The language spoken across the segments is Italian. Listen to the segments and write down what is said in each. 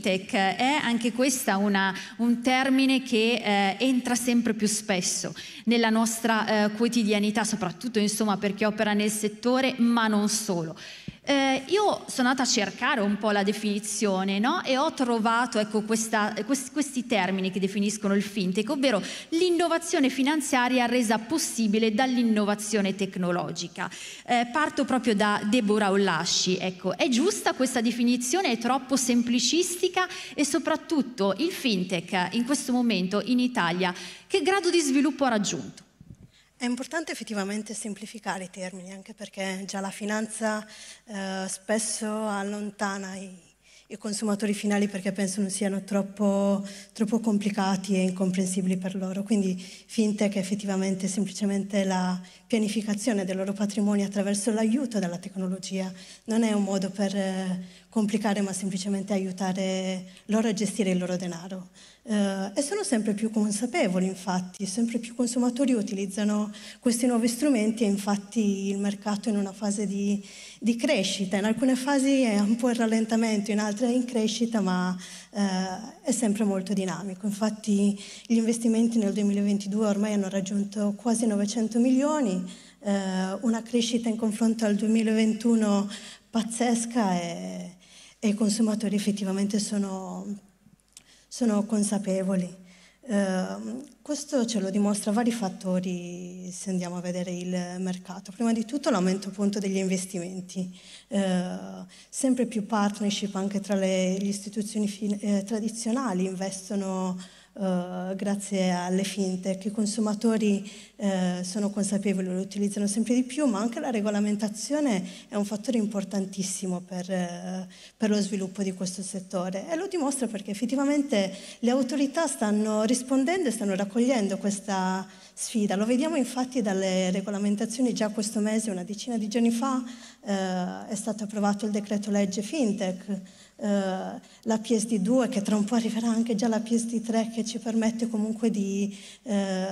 fintech è anche questo un termine che eh, entra sempre più spesso nella nostra eh, quotidianità, soprattutto insomma, per chi opera nel settore, ma non solo. Eh, io sono andata a cercare un po' la definizione no? e ho trovato ecco, questa, quest, questi termini che definiscono il fintech, ovvero l'innovazione finanziaria resa possibile dall'innovazione tecnologica. Eh, parto proprio da Deborah Ollasci. Ecco, è giusta questa definizione? È troppo semplicistica? E soprattutto il fintech in questo momento in Italia che grado di sviluppo ha raggiunto? È importante effettivamente semplificare i termini, anche perché già la finanza eh, spesso allontana i, i, consumatori finali perché pensano siano troppo, troppo, complicati e incomprensibili per loro. Quindi fintech è effettivamente semplicemente la pianificazione del loro patrimonio attraverso l'aiuto della tecnologia. Non è un modo per eh, complicare, ma semplicemente aiutare loro a gestire il loro denaro. Eh, e sono sempre più consapevoli, infatti, sempre più consumatori utilizzano questi nuovi strumenti e infatti il mercato è in una fase di, di crescita, in alcune fasi è un po' in rallentamento, in altre è in crescita, ma eh, è sempre molto dinamico. Infatti gli investimenti nel 2022 ormai hanno raggiunto quasi 900 milioni, eh, una crescita in confronto al 2021 pazzesca e, e i consumatori effettivamente sono sono consapevoli. Uh, questo ce lo dimostra vari fattori se andiamo a vedere il mercato. Prima di tutto l'aumento appunto, degli investimenti, uh, sempre più partnership anche tra le, le istituzioni fin- eh, tradizionali investono eh, grazie alle fintech. I consumatori eh, sono consapevoli, lo utilizzano sempre di più, ma anche la regolamentazione è un fattore importantissimo per, eh, per lo sviluppo di questo settore e lo dimostra perché effettivamente le autorità stanno rispondendo e stanno raccogliendo questa sfida. Lo vediamo infatti dalle regolamentazioni già questo mese, una decina di giorni fa, eh, è stato approvato il decreto legge fintech eh, la PSD2 che tra un po' arriverà anche già la PSD3 che ci permette comunque di eh,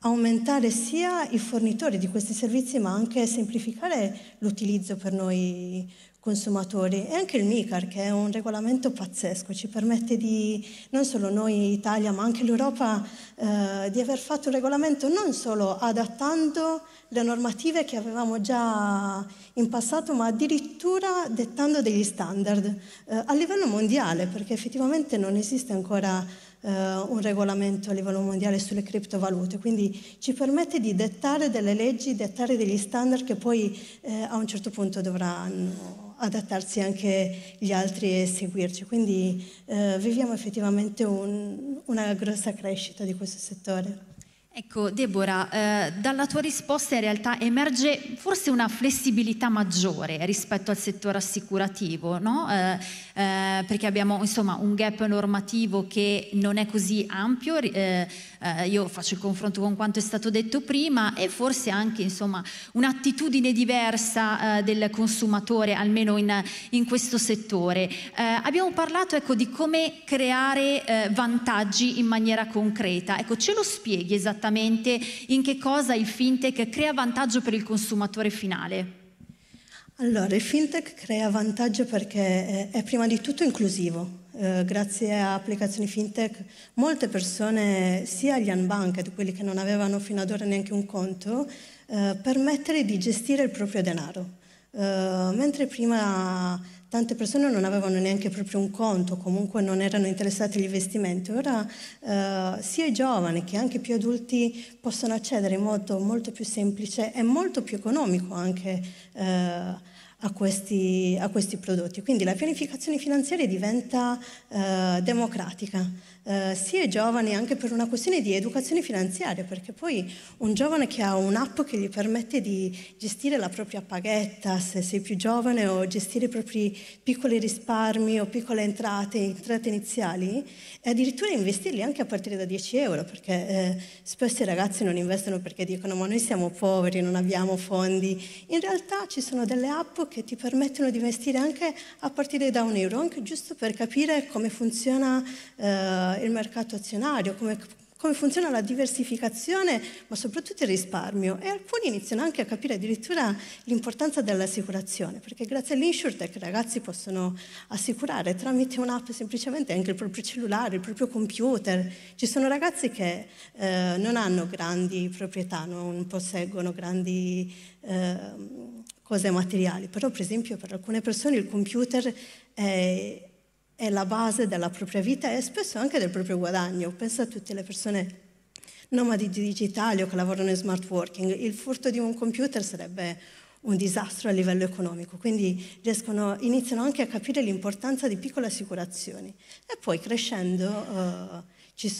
aumentare sia i fornitori di questi servizi ma anche semplificare l'utilizzo per noi consumatori e anche il MICAR che è un regolamento pazzesco, ci permette di non solo noi Italia ma anche l'Europa eh, di aver fatto un regolamento non solo adattando le normative che avevamo già in passato ma addirittura dettando degli standard eh, a livello mondiale perché effettivamente non esiste ancora eh, un regolamento a livello mondiale sulle criptovalute, quindi ci permette di dettare delle leggi, dettare degli standard che poi eh, a un certo punto dovranno adattarsi anche gli altri e seguirci. Quindi eh, viviamo effettivamente un, una grossa crescita di questo settore. Ecco, Deborah, eh, dalla tua risposta in realtà emerge forse una flessibilità maggiore rispetto al settore assicurativo, no? eh, eh, perché abbiamo insomma, un gap normativo che non è così ampio, eh, eh, io faccio il confronto con quanto è stato detto prima e forse anche insomma, un'attitudine diversa eh, del consumatore, almeno in, in questo settore. abbiamo parlato ecco, di come creare vantaggi in maniera concreta, ecco, ce lo spieghi esattamente? esattamente in che cosa il fintech crea vantaggio per il consumatore finale? Allora, il fintech crea vantaggio perché è prima di tutto inclusivo. Eh, grazie a applicazioni fintech molte persone, sia gli unbanked, quelli che non avevano fino ad ora neanche un conto, eh, permettere di gestire il proprio denaro. Eh, mentre prima tante persone non avevano neanche proprio un conto, comunque non erano interessati investimenti. Ora eh, sia i giovani che anche più adulti possono accedere in modo molto più semplice e molto più economico anche eh, a, questi, a, questi, prodotti. Quindi la pianificazione finanziaria diventa eh, democratica eh, si è giovani anche per una questione di educazione finanziaria, perché poi un giovane che ha un'app che gli permette di gestire la propria paghetta, se sei più giovane, o gestire i propri piccoli risparmi o piccole entrate, entrate iniziali, e addirittura investirli anche a partire da 10 euro, perché eh, spesso i ragazzi non investono perché dicono ma noi siamo poveri, non abbiamo fondi. In realtà ci sono delle app che ti permettono di investire anche a partire da un euro, anche giusto per capire come funziona. Eh, eh, il mercato azionario, come, come funziona la diversificazione, ma soprattutto il risparmio. E alcuni iniziano anche a capire addirittura l'importanza dell'assicurazione, perché grazie all'insurtech i ragazzi possono assicurare tramite un'app semplicemente anche il proprio cellulare, il proprio computer. Ci sono ragazzi che eh, non hanno grandi proprietà, non posseggono grandi... Eh, cose materiali, però per esempio per alcune persone il computer è, è la base della propria vita e spesso anche del proprio guadagno. Pensa a tutte le persone nomadi digitali o che lavorano in smart working. Il furto di un computer sarebbe un disastro a livello economico, quindi riescono, iniziano anche a capire l'importanza di piccole assicurazioni. E poi crescendo... Eh,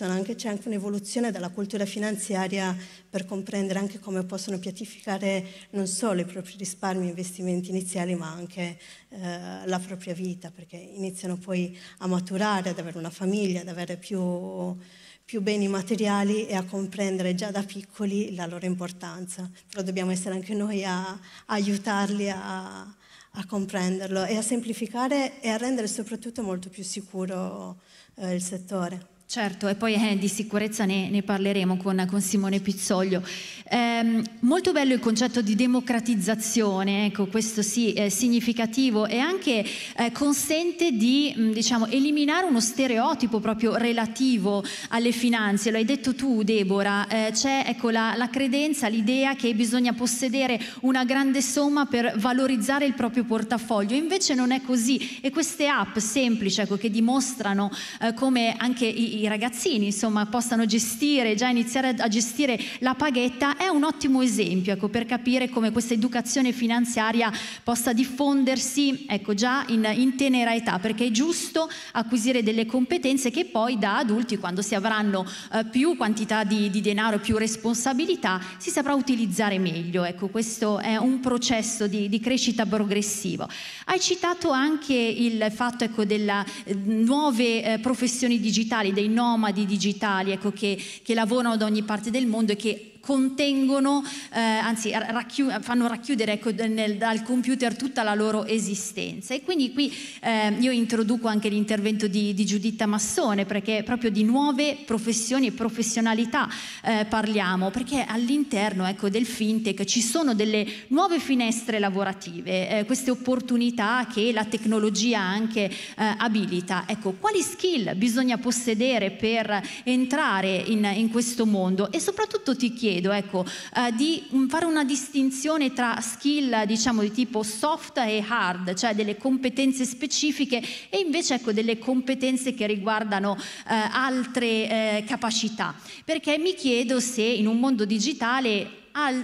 anche, c'è anche un'evoluzione della cultura finanziaria per comprendere anche come possono pianificare non solo i propri risparmi e investimenti iniziali, ma anche eh, la propria vita, perché iniziano poi a maturare, ad avere una famiglia, ad avere più, più beni materiali e a comprendere già da piccoli la loro importanza. Però dobbiamo essere anche noi a, a aiutarli a, a comprenderlo e a semplificare e a rendere soprattutto molto più sicuro eh, il settore. Certo, e poi eh, di sicurezza ne, ne parleremo con, con, Simone Pizzoglio. Eh, molto bello il concetto di democratizzazione, ecco, questo sì, è eh, significativo e anche eh, consente di mm, diciamo, eliminare uno stereotipo proprio relativo alle finanze. Lo hai detto tu, Deborah, eh, c'è ecco, la, la credenza, l'idea che bisogna possedere una grande somma per valorizzare il proprio portafoglio. Invece non è così e queste app semplici ecco, che dimostrano eh, come anche i i ragazzini insomma, possano gestire, già iniziare a gestire la paghetta, è un ottimo esempio ecco, per capire come questa educazione finanziaria possa diffondersi ecco, già in, in tenera età, perché è giusto acquisire delle competenze che poi da adulti, quando si avranno eh, più quantità di, di denaro, più responsabilità, si saprà utilizzare meglio. Ecco, questo è un processo di, di crescita progressivo. Hai citato anche il fatto ecco, delle eh, nuove eh, professioni digitali, dei nomadi digitali ecco, che, che lavorano da ogni parte del mondo e che contengono, eh, anzi racchiu- fanno racchiudere ecco, nel, dal computer tutta la loro esistenza. E quindi qui eh, io introduco anche l'intervento di, di, Giuditta Massone, perché proprio di nuove professioni e professionalità eh, parliamo, perché all'interno ecco, del fintech ci sono delle nuove finestre lavorative, eh, queste opportunità che la tecnologia anche eh, abilita. Ecco, quali skill bisogna possedere per entrare in, in questo mondo? E soprattutto ti chiedo, chiedo ecco, eh, di fare una distinzione tra skill diciamo di tipo soft e hard, cioè delle competenze specifiche e invece ecco, delle competenze che riguardano eh, altre eh, capacità, perché mi chiedo se in un mondo digitale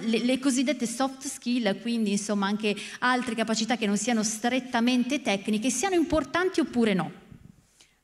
le, le, cosiddette soft skill, quindi insomma anche altre capacità che non siano strettamente tecniche, siano importanti oppure no?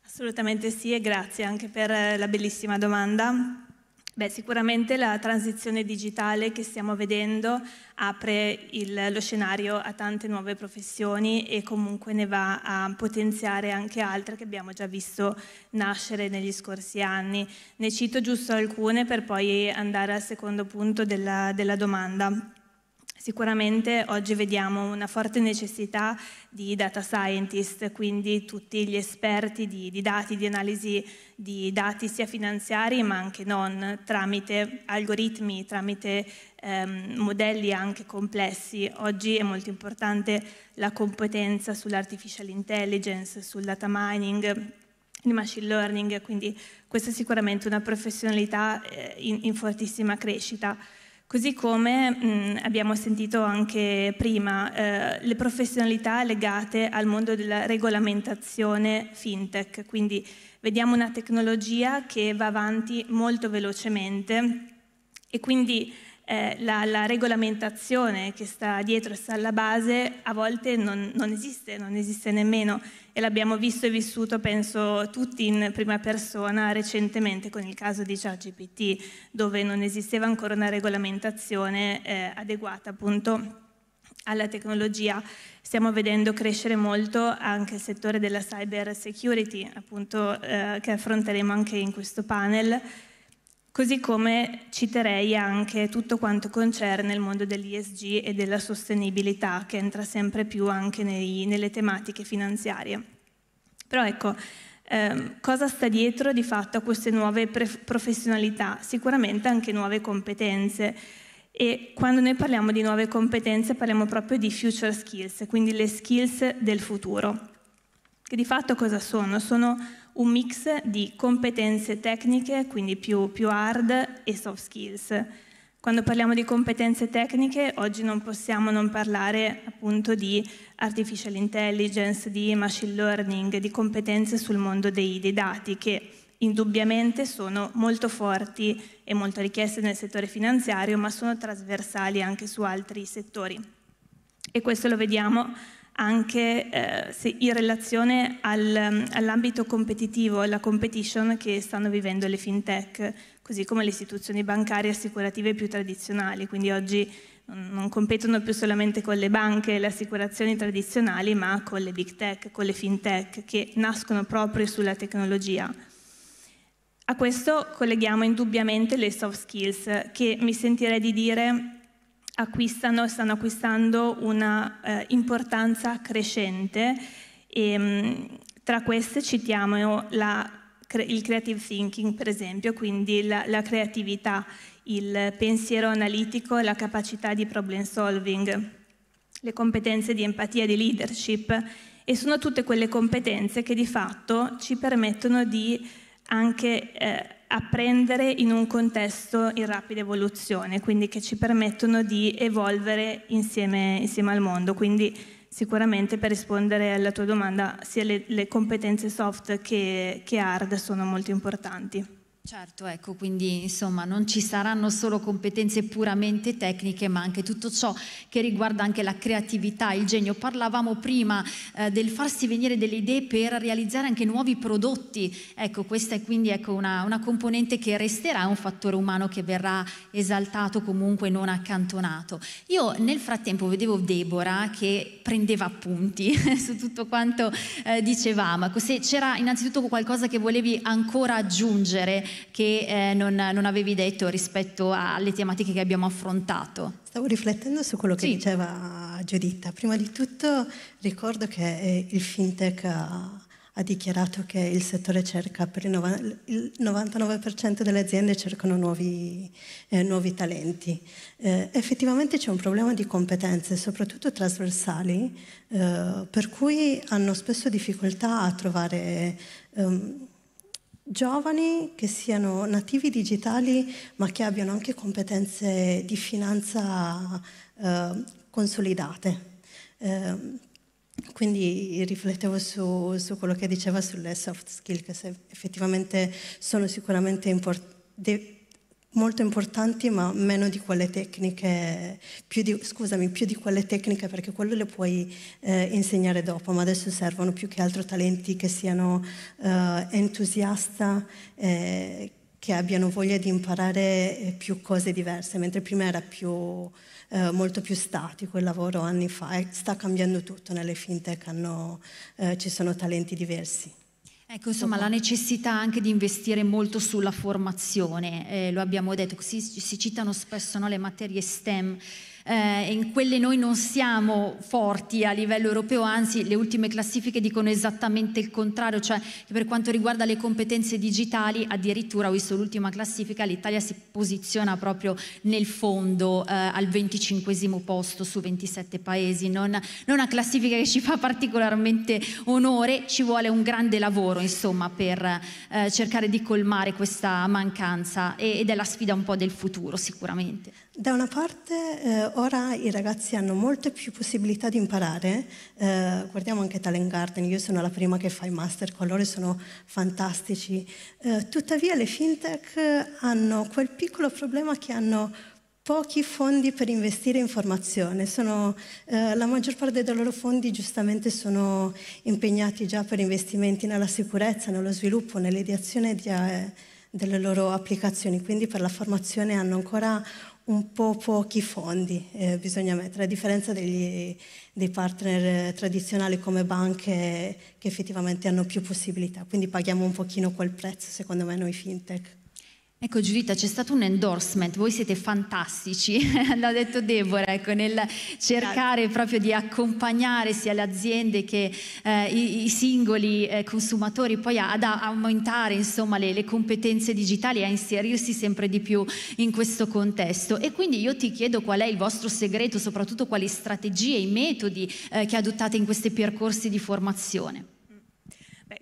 Assolutamente sì e grazie anche per la bellissima domanda. Beh, sicuramente la transizione digitale che stiamo vedendo apre il, lo scenario a tante nuove professioni e comunque ne va a potenziare anche altre che abbiamo già visto nascere negli scorsi anni. Ne cito giusto alcune per poi andare al secondo punto della, della domanda. Sicuramente oggi vediamo una forte necessità di data scientist, quindi tutti gli esperti di, di, dati, di analisi di dati sia finanziari ma anche non, tramite algoritmi, tramite ehm, modelli anche complessi. Oggi è molto importante la competenza sull'artificial intelligence, sul data mining, il machine learning, quindi questa è sicuramente una professionalità eh, in, in fortissima crescita. Così come mh, mm, abbiamo sentito anche prima, eh, le professionalità legate al mondo della regolamentazione fintech, quindi vediamo una tecnologia che va avanti molto velocemente e quindi eh, la, la, regolamentazione che sta dietro e sta alla base a volte non, non esiste, non esiste nemmeno e l'abbiamo visto e vissuto, penso, tutti in prima persona recentemente con il caso di ChatGPT, dove non esisteva ancora una regolamentazione eh, adeguata appunto alla tecnologia. Stiamo vedendo crescere molto anche il settore della cyber security, appunto, eh, che affronteremo anche in questo panel. Così come citerei anche tutto quanto concerne il mondo dell'ISG e della sostenibilità che entra sempre più anche nei, nelle tematiche finanziarie. Però ecco, eh, cosa sta dietro di fatto a queste nuove professionalità? Sicuramente anche nuove competenze. E quando noi parliamo di nuove competenze parliamo proprio di future skills, quindi le skills del futuro. Che di fatto cosa sono? Sono un mix di competenze tecniche, quindi più, più hard, e soft skills. Quando parliamo di competenze tecniche, oggi non possiamo non parlare appunto di artificial intelligence, di machine learning, di competenze sul mondo dei, dei dati, che indubbiamente sono molto forti e molto richieste nel settore finanziario, ma sono trasversali anche su altri settori. E questo lo vediamo anche eh, se, in relazione al, mm, all'ambito competitivo alla competition che stanno vivendo le fintech, così come le istituzioni bancarie e assicurative più tradizionali. Quindi oggi non competono più solamente con le banche e le assicurazioni tradizionali, ma con le big tech, con le fintech, che nascono proprio sulla tecnologia. A questo colleghiamo indubbiamente le soft skills, che mi sentirei di dire acquistano e stanno acquistando una eh, importanza crescente. E, ehm, tra queste citiamo la, il creative thinking, per esempio, quindi la, la creatività, il pensiero analitico e la capacità di problem solving, le competenze di empatia e di leadership e sono tutte quelle competenze che di fatto ci permettono di anche eh, apprendere in un contesto in rapida evoluzione, quindi che ci permettono di evolvere insieme, insieme al mondo. Quindi sicuramente per rispondere alla tua domanda sia le, le competenze soft che, che hard sono molto importanti. Certo, ecco, quindi insomma non ci saranno solo competenze puramente tecniche, ma anche tutto ciò che riguarda anche la creatività, il genio. Parlavamo prima eh, del farsi venire delle idee per realizzare anche nuovi prodotti. Ecco, questa è quindi ecco, una, una, componente che resterà un fattore umano che verrà esaltato, comunque non accantonato. Io nel frattempo vedevo Deborah che prendeva appunti su tutto quanto eh, dicevamo. Ecco, se c'era innanzitutto qualcosa che volevi ancora aggiungere che eh, non, non, avevi detto rispetto alle tematiche che abbiamo affrontato. Stavo riflettendo su quello che sì. diceva Giuditta. Prima di tutto ricordo che eh, il fintech ha, ha dichiarato che il settore cerca, per il, nova, il 99% delle aziende cercano nuovi, eh, nuovi talenti. Eh, effettivamente c'è un problema di competenze, soprattutto trasversali, eh, per cui hanno spesso difficoltà a trovare... Ehm, giovani che siano nativi digitali ma che abbiano anche competenze di finanza eh, consolidate. Eh, quindi riflettevo su, su, quello che diceva sulle soft skill che effettivamente sono sicuramente importanti molto importanti ma meno di quelle tecniche, più di, scusami, più di quelle tecniche perché quelle le puoi eh, insegnare dopo, ma adesso servono più che altro talenti che siano eh, entusiasta, eh, che abbiano voglia di imparare eh, più cose diverse, mentre prima era più, eh, molto più statico il lavoro anni fa e sta cambiando tutto, nelle fintech hanno, eh, ci sono talenti diversi. Ecco, insomma, la necessità anche di investire molto sulla formazione, eh, lo abbiamo detto, si, si citano spesso no, le materie STEM, eh, in quelle noi non siamo forti a livello europeo, anzi le ultime classifiche dicono esattamente il contrario, cioè che per quanto riguarda le competenze digitali addirittura ho visto l'ultima classifica, l'Italia si posiziona proprio nel fondo eh, al 25 posto su 27 paesi, non, non una classifica che ci fa particolarmente onore, ci vuole un grande lavoro insomma per eh, cercare di colmare questa mancanza ed è la sfida un po' del futuro sicuramente. Da una parte eh, ora i ragazzi hanno molte più possibilità di imparare. Eh, guardiamo anche Talent Garden, io sono la prima che fa i master con loro, sono fantastici. Eh, tuttavia le fintech eh, hanno quel piccolo problema che hanno pochi fondi per investire in formazione. Sono, eh, la maggior parte dei loro fondi giustamente sono impegnati già per investimenti nella sicurezza, nello sviluppo, nell'ideazione di, eh, delle loro applicazioni, quindi per la formazione hanno ancora un po' pochi fondi eh, bisogna mettere, a differenza degli, dei partner eh, tradizionali come banche che effettivamente hanno più possibilità, quindi paghiamo un pochino quel prezzo secondo me noi fintech. Ecco Giulitta, c'è stato un endorsement, voi siete fantastici, l'ha detto Deborah, ecco, nel cercare proprio di accompagnare sia le aziende che eh, i, i, singoli eh, consumatori poi ad aumentare insomma, le, le, competenze digitali e a inserirsi sempre di più in questo contesto. E quindi io ti chiedo qual è il vostro segreto, soprattutto quali strategie e metodi eh, che adottate in questi percorsi di formazione.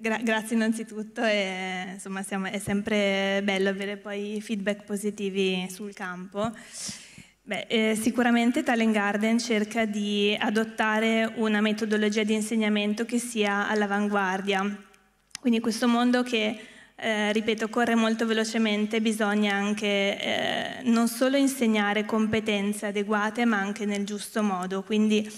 Gra- grazie innanzitutto e insomma siamo, è sempre bello avere poi feedback positivi sul campo. Beh, eh, sicuramente Talent Garden cerca di adottare una metodologia di insegnamento che sia all'avanguardia. Quindi questo mondo che, eh, ripeto, corre molto velocemente, bisogna anche eh, non solo insegnare competenze adeguate, ma anche nel giusto modo. Quindi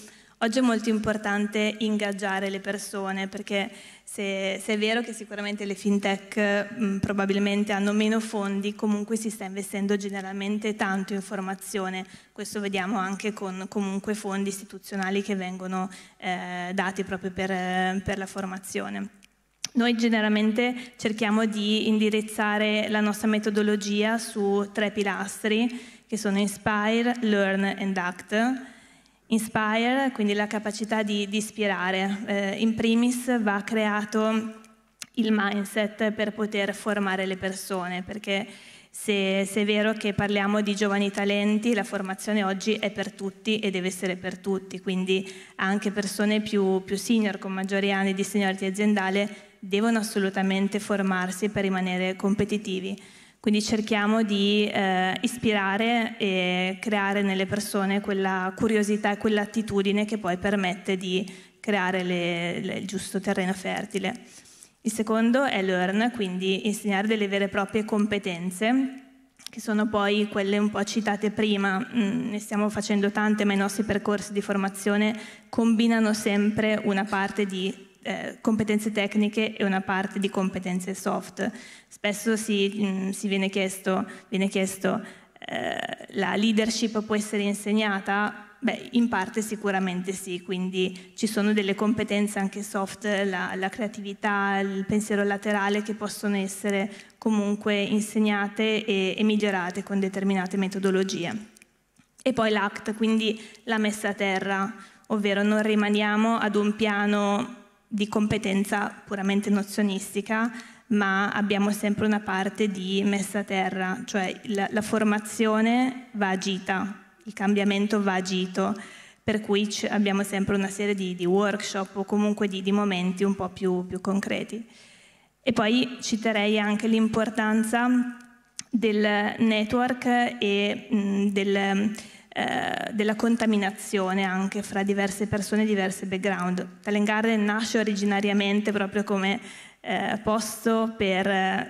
oggi è molto importante ingaggiare le persone perché se, se, è vero che sicuramente le fintech mh, probabilmente hanno meno fondi, comunque si sta investendo generalmente tanto in formazione, questo vediamo anche con comunque fondi istituzionali che vengono eh, dati proprio per, per la formazione. Noi generalmente cerchiamo di indirizzare la nostra metodologia su tre pilastri che sono Inspire, Learn and Act Inspire, quindi la capacità di, di ispirare. Eh, in primis va creato il mindset per poter formare le persone, perché se, se, è vero che parliamo di giovani talenti, la formazione oggi è per tutti e deve essere per tutti, quindi anche persone più, più senior, con maggiori anni di seniority aziendale, devono assolutamente formarsi per rimanere competitivi. Quindi cerchiamo di eh, ispirare e creare nelle persone quella curiosità e quell'attitudine che poi permette di creare le, le, il giusto terreno fertile. Il secondo è learn, quindi insegnare delle vere e proprie competenze, che sono poi quelle un po' citate prima, mm, ne stiamo facendo tante, ma i nostri percorsi di formazione combinano sempre una parte di eh, competenze tecniche e una parte di competenze soft. Spesso si, mm, si viene chiesto, viene chiesto eh, la leadership può essere insegnata? Beh, in parte sicuramente sì, quindi ci sono delle competenze anche soft, la, la creatività, il pensiero laterale che possono essere comunque insegnate e, e migliorate con determinate metodologie. E poi l'ACT, quindi la messa a terra, ovvero non rimaniamo ad un piano di competenza puramente nozionistica, ma abbiamo sempre una parte di messa a terra, cioè la, la formazione va agita, il cambiamento va agito, per cui abbiamo sempre una serie di, di workshop o comunque di, di momenti un po' più, più, concreti. E poi citerei anche l'importanza del network e mh, del eh, della contaminazione anche fra diverse persone e diversi background. Talent Garden nasce originariamente proprio come eh, posto per, eh,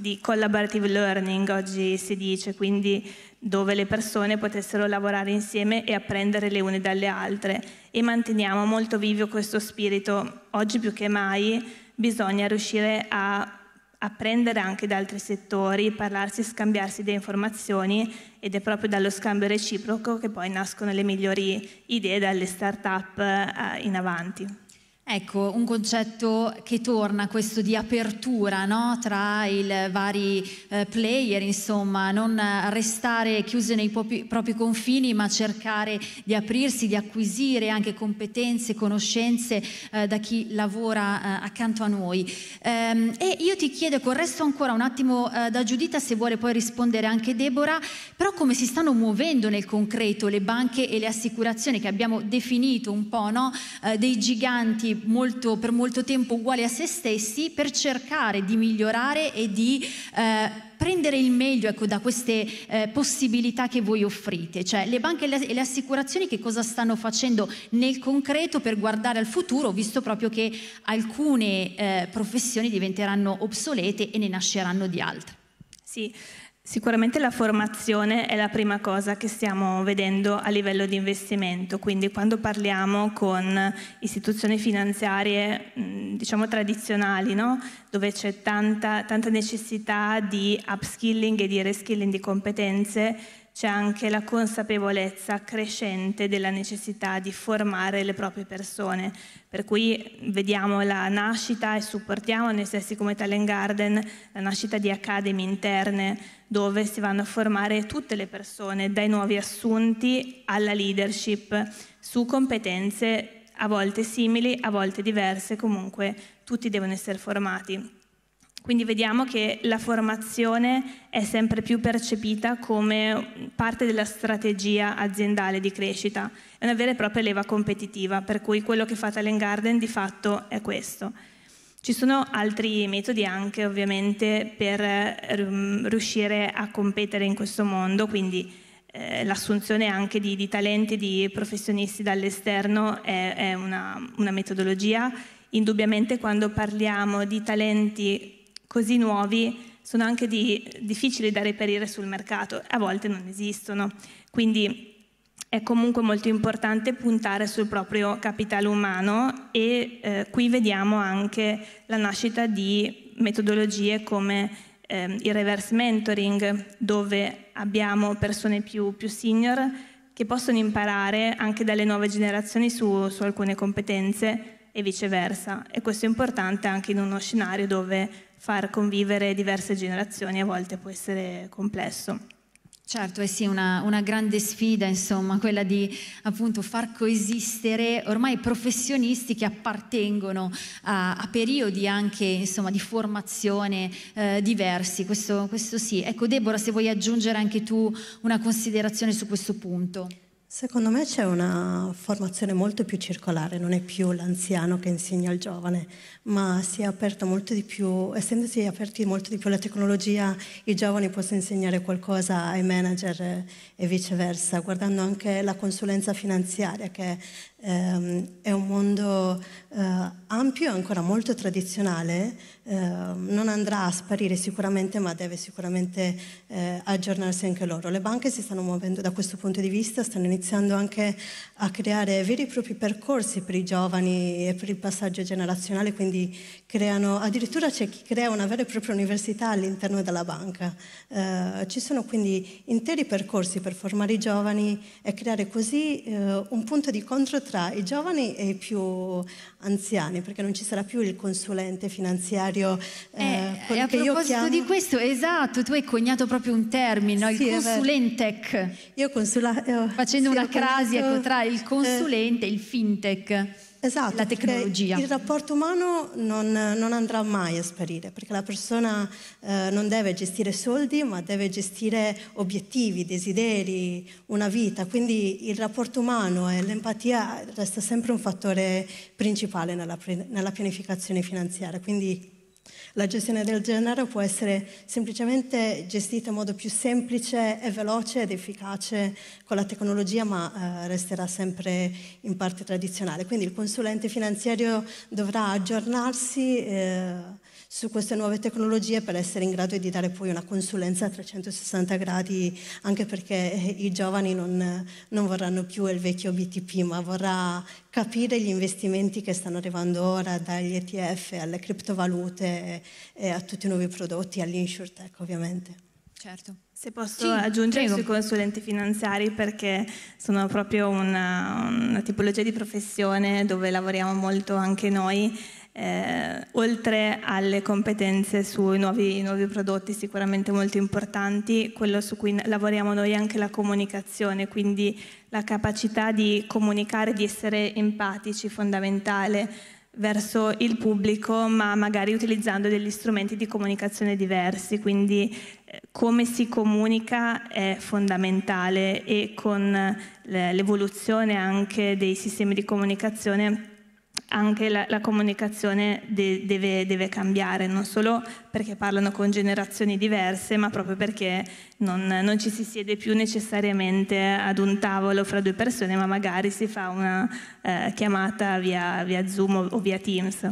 di collaborative learning, oggi si dice, quindi dove le persone potessero lavorare insieme e apprendere le une dalle altre e manteniamo molto vivo questo spirito. Oggi più che mai bisogna riuscire a apprendere anche da altri settori, parlarsi e scambiarsi di informazioni ed è proprio dallo scambio reciproco che poi nascono le migliori idee dalle start-up eh, in avanti. Ecco, un concetto che torna, questo di apertura no? tra i vari eh, player, insomma, non restare chiuse nei propri, propri, confini, ma cercare di aprirsi, di acquisire anche competenze, conoscenze eh, da chi lavora eh, accanto a noi. Ehm, e io ti chiedo, ecco, resto ancora un attimo eh, da Giudita se vuole poi rispondere anche Deborah, però come si stanno muovendo nel concreto le banche e le assicurazioni che abbiamo definito un po' no? Eh, dei giganti molto, per molto tempo uguali a se stessi per cercare di migliorare e di... Eh, prendere il meglio ecco, da queste eh, possibilità che voi offrite, cioè le banche e le, e le, assicurazioni che cosa stanno facendo nel concreto per guardare al futuro, visto proprio che alcune eh, professioni diventeranno obsolete e ne nasceranno di altre. Sì. Sicuramente la formazione è la prima cosa che stiamo vedendo a livello di investimento, quindi quando parliamo con istituzioni finanziarie mm, diciamo tradizionali, no? dove c'è tanta, tanta necessità di upskilling e di reskilling di competenze, c'è anche la consapevolezza crescente della necessità di formare le proprie persone, per cui vediamo la nascita e supportiamo nei stessi come Talent Garden la nascita di academy interne dove si vanno a formare tutte le persone, dai nuovi assunti alla leadership, su competenze a volte simili, a volte diverse, comunque tutti devono essere formati. Quindi vediamo che la formazione è sempre più percepita come parte della strategia aziendale di crescita, è una vera e propria leva competitiva, per cui quello che fa Talent Garden di fatto è questo. Ci sono altri metodi anche ovviamente per ehm, riuscire a competere in questo mondo, quindi eh, l'assunzione anche di, di, talenti, di professionisti dall'esterno è, è una, una metodologia indubbiamente quando parliamo di talenti così nuovi sono anche di, difficili da reperire sul mercato, a volte non esistono. Quindi è comunque molto importante puntare sul proprio capitale umano e eh, qui vediamo anche la nascita di metodologie come eh, il reverse mentoring, dove abbiamo persone più, più, senior che possono imparare anche dalle nuove generazioni su, su alcune competenze e viceversa. E questo è importante anche in uno scenario dove far convivere diverse generazioni a volte può essere complesso. Certo, è eh sì, una, una, grande sfida, insomma, quella di appunto far coesistere ormai professionisti che appartengono a, a periodi anche insomma, di formazione eh, diversi. Questo, questo sì. Ecco, Deborah, se vuoi aggiungere anche tu una considerazione su questo punto. Secondo me c'è una formazione molto più circolare, non è più l'anziano che insegna al giovane, ma si è aperta molto di più, essendosi aperti molto di più alla tecnologia, i giovani possono insegnare qualcosa ai manager e viceversa, guardando anche la consulenza finanziaria che Um, è un mondo uh, ampio e ancora molto tradizionale, uh, non andrà a sparire sicuramente, ma deve sicuramente uh, aggiornarsi anche loro. Le banche si stanno muovendo da questo punto di vista, stanno iniziando anche a creare veri e propri percorsi per i giovani e per il passaggio generazionale, quindi creano, addirittura c'è chi crea una vera e propria università all'interno della banca. Eh, ci sono quindi interi percorsi per formare i giovani e creare così un punto di contro tra tra i giovani e i più anziani, perché non ci sarà più il consulente finanziario. Eh, eh, a proposito chiamo... di questo, esatto, tu hai coniato proprio un termine, no? il sì, consulentech. Io consula... Eh, Facendo sì, una crasi ecco, tra il eh, consulente eh, e il fintech. Esatto, la tecnologia. Il rapporto umano non, non, andrà mai a sparire, perché la persona eh, non deve gestire soldi, ma deve gestire obiettivi, desideri, una vita. Quindi il rapporto umano e l'empatia resta sempre un fattore principale nella, nella pianificazione finanziaria. Quindi la gestione del denaro può essere semplicemente gestita in modo più semplice e veloce ed efficace con la tecnologia, ma eh, resterà sempre in parte tradizionale. Quindi il consulente finanziario dovrà aggiornarsi. Eh, su queste nuove tecnologie per essere in grado di dare poi una consulenza a 360 gradi, anche perché eh, i giovani non, non, vorranno più il vecchio BTP, ma vorrà capire gli investimenti che stanno arrivando ora dagli ETF alle criptovalute eh, a tutti i nuovi prodotti, all'insurtech ovviamente. Certo. Se posso sì, aggiungere prego. sui consulenti finanziari perché sono proprio una, una tipologia di professione dove lavoriamo molto anche noi eh, oltre alle competenze sui nuovi, nuovi, prodotti sicuramente molto importanti, quello su cui lavoriamo noi è anche la comunicazione, quindi la capacità di comunicare, di essere empatici, fondamentale verso il pubblico, ma magari utilizzando degli strumenti di comunicazione diversi, quindi eh, come si comunica è fondamentale e con eh, l'evoluzione anche dei sistemi di comunicazione anche la, la comunicazione de, deve, deve, cambiare, non solo perché parlano con generazioni diverse, ma proprio perché non, non, ci si siede più necessariamente ad un tavolo fra due persone, ma magari si fa una eh, chiamata via, via Zoom o, o via Teams.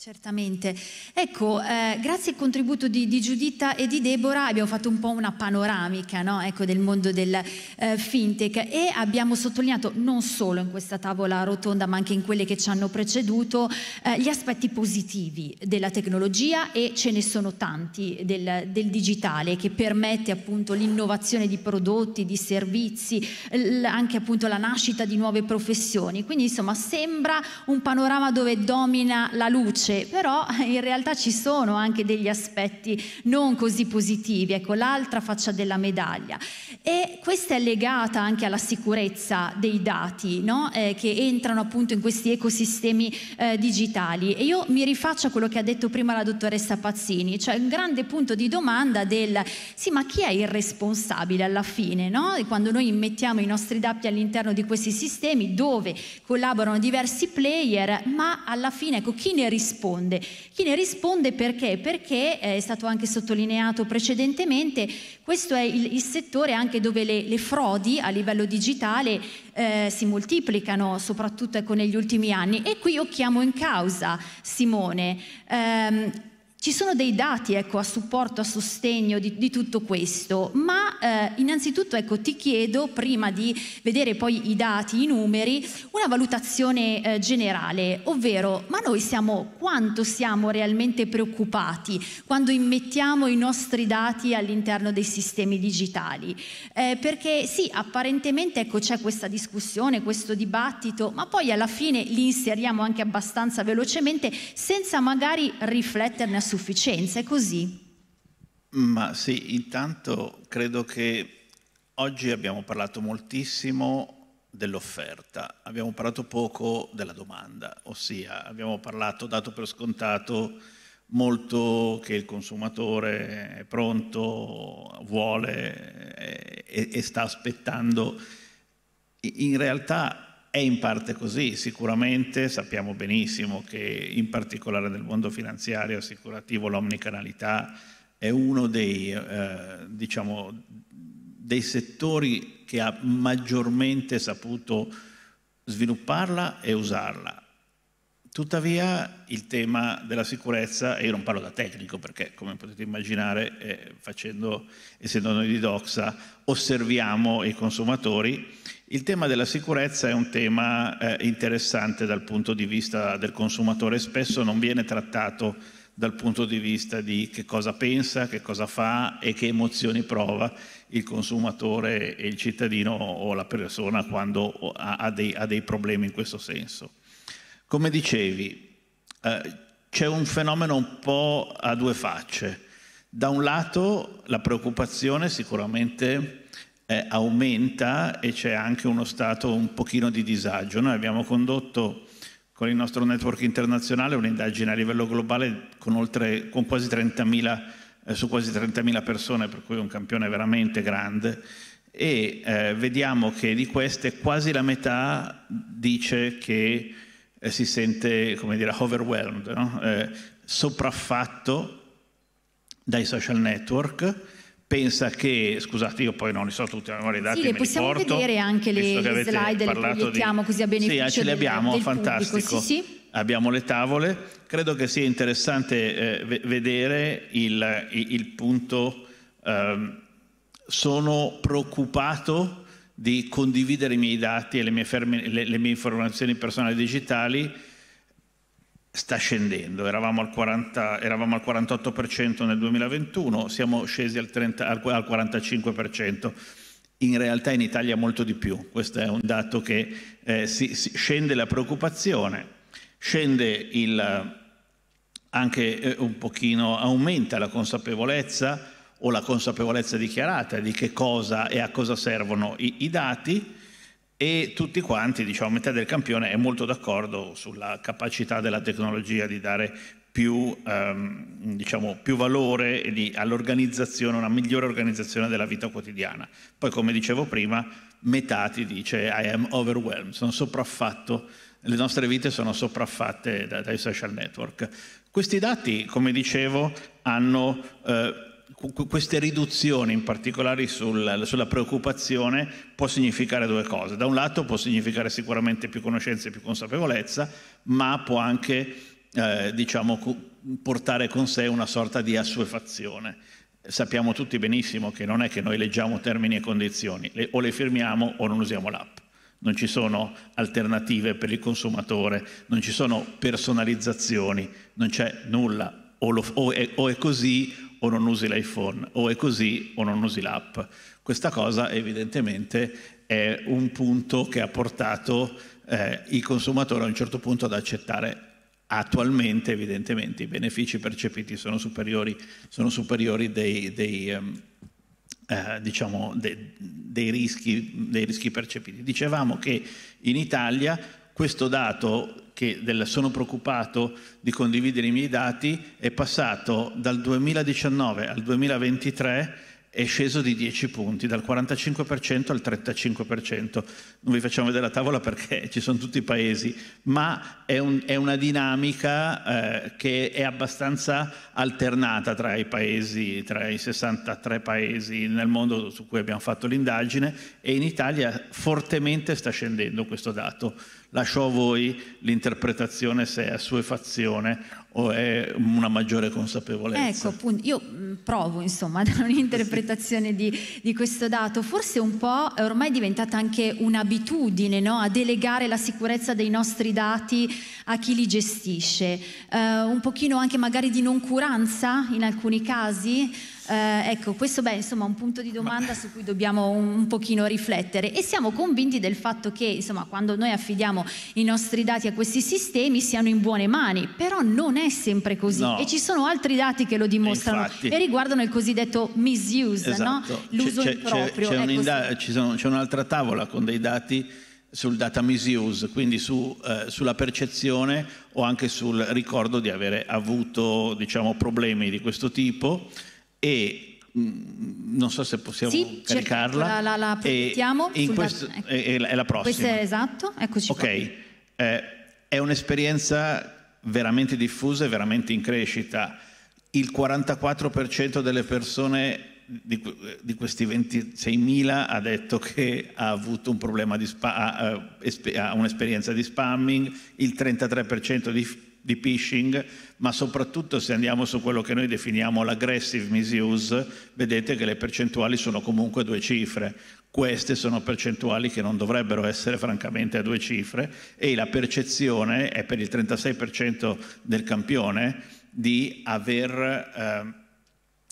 Certamente. Ecco, eh, grazie al contributo di, di, Giuditta e di Deborah abbiamo fatto un po' una panoramica no? ecco, del mondo del eh, fintech e abbiamo sottolineato non solo in questa tavola rotonda ma anche in quelle che ci hanno preceduto eh, gli aspetti positivi della tecnologia e ce ne sono tanti del, del digitale che permette appunto l'innovazione di prodotti, di servizi, anche appunto la nascita di nuove professioni. Quindi insomma sembra un panorama dove domina la luce piace, però in realtà ci sono anche degli aspetti non così positivi, ecco l'altra faccia della medaglia e questa è legata anche alla sicurezza dei dati no? eh, che entrano appunto in questi ecosistemi eh, digitali. E io mi rifaccio a quello che ha detto prima la dottoressa Pazzini, cioè un grande punto di domanda del sì ma chi è il responsabile alla fine? No? quando noi immettiamo i nostri dati all'interno di questi sistemi dove collaborano diversi player, ma alla fine ecco, chi ne risponde? Chi ne risponde perché? Perché eh, è stato anche sottolineato precedentemente questo è il, il settore anche dove le, le, frodi a livello digitale eh, si moltiplicano, soprattutto ecco, negli ultimi anni. E qui io chiamo in causa Simone. Ehm, ci sono dei dati ecco, a supporto, a sostegno di, di tutto questo, ma eh, innanzitutto ecco, ti chiedo, prima di vedere poi i dati, i numeri, una valutazione eh, generale, ovvero ma noi siamo, quanto siamo realmente preoccupati quando immettiamo i nostri dati all'interno dei sistemi digitali? Eh, perché sì, apparentemente ecco, c'è questa discussione, questo dibattito, ma poi alla fine li inseriamo anche abbastanza velocemente senza magari rifletterne sufficienza, è così? Ma sì, intanto credo che oggi abbiamo parlato moltissimo dell'offerta, abbiamo parlato poco della domanda, ossia abbiamo parlato, dato per scontato, molto che il consumatore è pronto, vuole eh, e, e sta aspettando. In realtà è in parte così, sicuramente sappiamo benissimo che in particolare nel mondo finanziario e assicurativo l'omnicanalità è uno dei, eh, diciamo, dei settori che ha maggiormente saputo svilupparla e usarla. Tuttavia il tema della sicurezza, e io non parlo da tecnico perché come potete immaginare, eh, facendo, essendo noi di Doxa, osserviamo i consumatori, il tema della sicurezza è un tema eh, interessante dal punto di vista del consumatore, spesso non viene trattato dal punto di vista di che cosa pensa, che cosa fa e che emozioni prova il consumatore e il cittadino o la persona quando ha dei, ha dei problemi in questo senso. Come dicevi, eh, c'è un fenomeno un po' a due facce. Da un lato la preoccupazione sicuramente eh, aumenta e c'è anche uno stato un pochino di disagio. Noi abbiamo condotto con il nostro network internazionale un'indagine a livello globale con, oltre, con quasi 30.000, eh, su quasi 30.000 persone, per cui è un campione veramente grande, e eh, vediamo che di queste quasi la metà dice che eh, si sente, come dire, overwhelmed, no? eh, sopraffatto dai social network, pensa che, scusate io poi non li so tutti a memoria dati, sì, le possiamo porto, vedere anche le, slide, le proiettiamo di... così a beneficio Sì, ce le abbiamo, del, del fantastico. sì, sì. Abbiamo le tavole, credo che sia interessante eh, vedere il, il, il punto, ehm, sono preoccupato di condividere i miei dati e le mie, ferme, le, le mie informazioni personali digitali sta scendendo, eravamo al, 40, eravamo al 48% nel 2021, siamo scesi al, 30, al, al 45%. In realtà in Italia molto di più, questo è un dato che eh, si, si scende la preoccupazione, scende il, anche eh, un pochino, aumenta la consapevolezza, o la consapevolezza dichiarata di che cosa e a cosa servono i, i dati e tutti quanti, diciamo metà del campione, è molto d'accordo sulla capacità della tecnologia di dare più, ehm, diciamo, più valore all'organizzazione, una migliore organizzazione della vita quotidiana. Poi come dicevo prima, metà ti dice I am overwhelmed, sono sopraffatto le nostre vite sono sopraffatte dai social network. Questi dati, come dicevo, hanno eh, queste riduzioni, in particolare sul, sulla preoccupazione, può significare due cose. Da un lato può significare sicuramente più conoscenza e più consapevolezza, ma può anche eh, diciamo, portare con sé una sorta di assuefazione. Sappiamo tutti benissimo che non è che noi leggiamo termini e condizioni, le, o le firmiamo o non usiamo l'app. Non ci sono alternative per il consumatore, non ci sono personalizzazioni, non c'è nulla, o, lo, o, è, o è così o non usi l'iPhone, o è così o non usi l'app. Questa cosa evidentemente è un punto che ha portato eh, il consumatore a un certo punto ad accettare attualmente evidentemente i benefici percepiti sono superiori, sono superiori dei, dei, ehm, eh, diciamo, de, dei, rischi, dei rischi percepiti. Dicevamo che in Italia questo dato che del sono preoccupato di condividere i miei dati è passato dal 2019 al 2023 è sceso di 10 punti, dal 45% al 35%. Non vi facciamo vedere la tavola perché ci sono tutti i paesi, ma è, un, è una dinamica eh, che è abbastanza alternata tra i paesi, tra i 63 paesi nel mondo su cui abbiamo fatto l'indagine e in Italia fortemente sta scendendo questo dato. Lascio a voi l'interpretazione se è a sua fazione o è una maggiore consapevolezza? Ecco, appunto, io mm, provo insomma da un'interpretazione di, di, questo dato, forse un po' è ormai diventata anche un'abitudine no? a delegare la sicurezza dei nostri dati a chi li gestisce, eh, un pochino anche magari di non curanza in alcuni casi. Eh, ecco, questo beh, insomma, è un punto di domanda su cui dobbiamo un, un, pochino riflettere e siamo convinti del fatto che insomma, quando noi affidiamo i nostri dati a questi sistemi siano in buone mani, però non è sempre così no. e ci sono altri dati che lo dimostrano Infatti. e riguardano il cosiddetto misuse, esatto. no? l'uso c'è, improprio. C'è, c'è, ecco, sì. sono, c'è un'altra tavola con dei dati sul data misuse, quindi su, eh, sulla percezione o anche sul ricordo di avere avuto diciamo, problemi di questo tipo e mm, mm, non so se possiamo sì, caricarla. Certo, la, la, la proiettiamo. E, questo, da... Ecco. è la prossima. Questo è esatto, eccoci Ok, eh, è un'esperienza veramente diffusa e veramente in crescita. Il 44% delle persone di, di, questi 26.000 ha detto che ha avuto un problema di spa, ha, ha, eh, ha un'esperienza di spamming, il 33% di di phishing, ma soprattutto se andiamo su quello che noi definiamo l'aggressive misuse, vedete che le percentuali sono comunque due cifre. Queste sono percentuali che non dovrebbero essere francamente a due cifre e la percezione è per il 36% del campione di aver eh,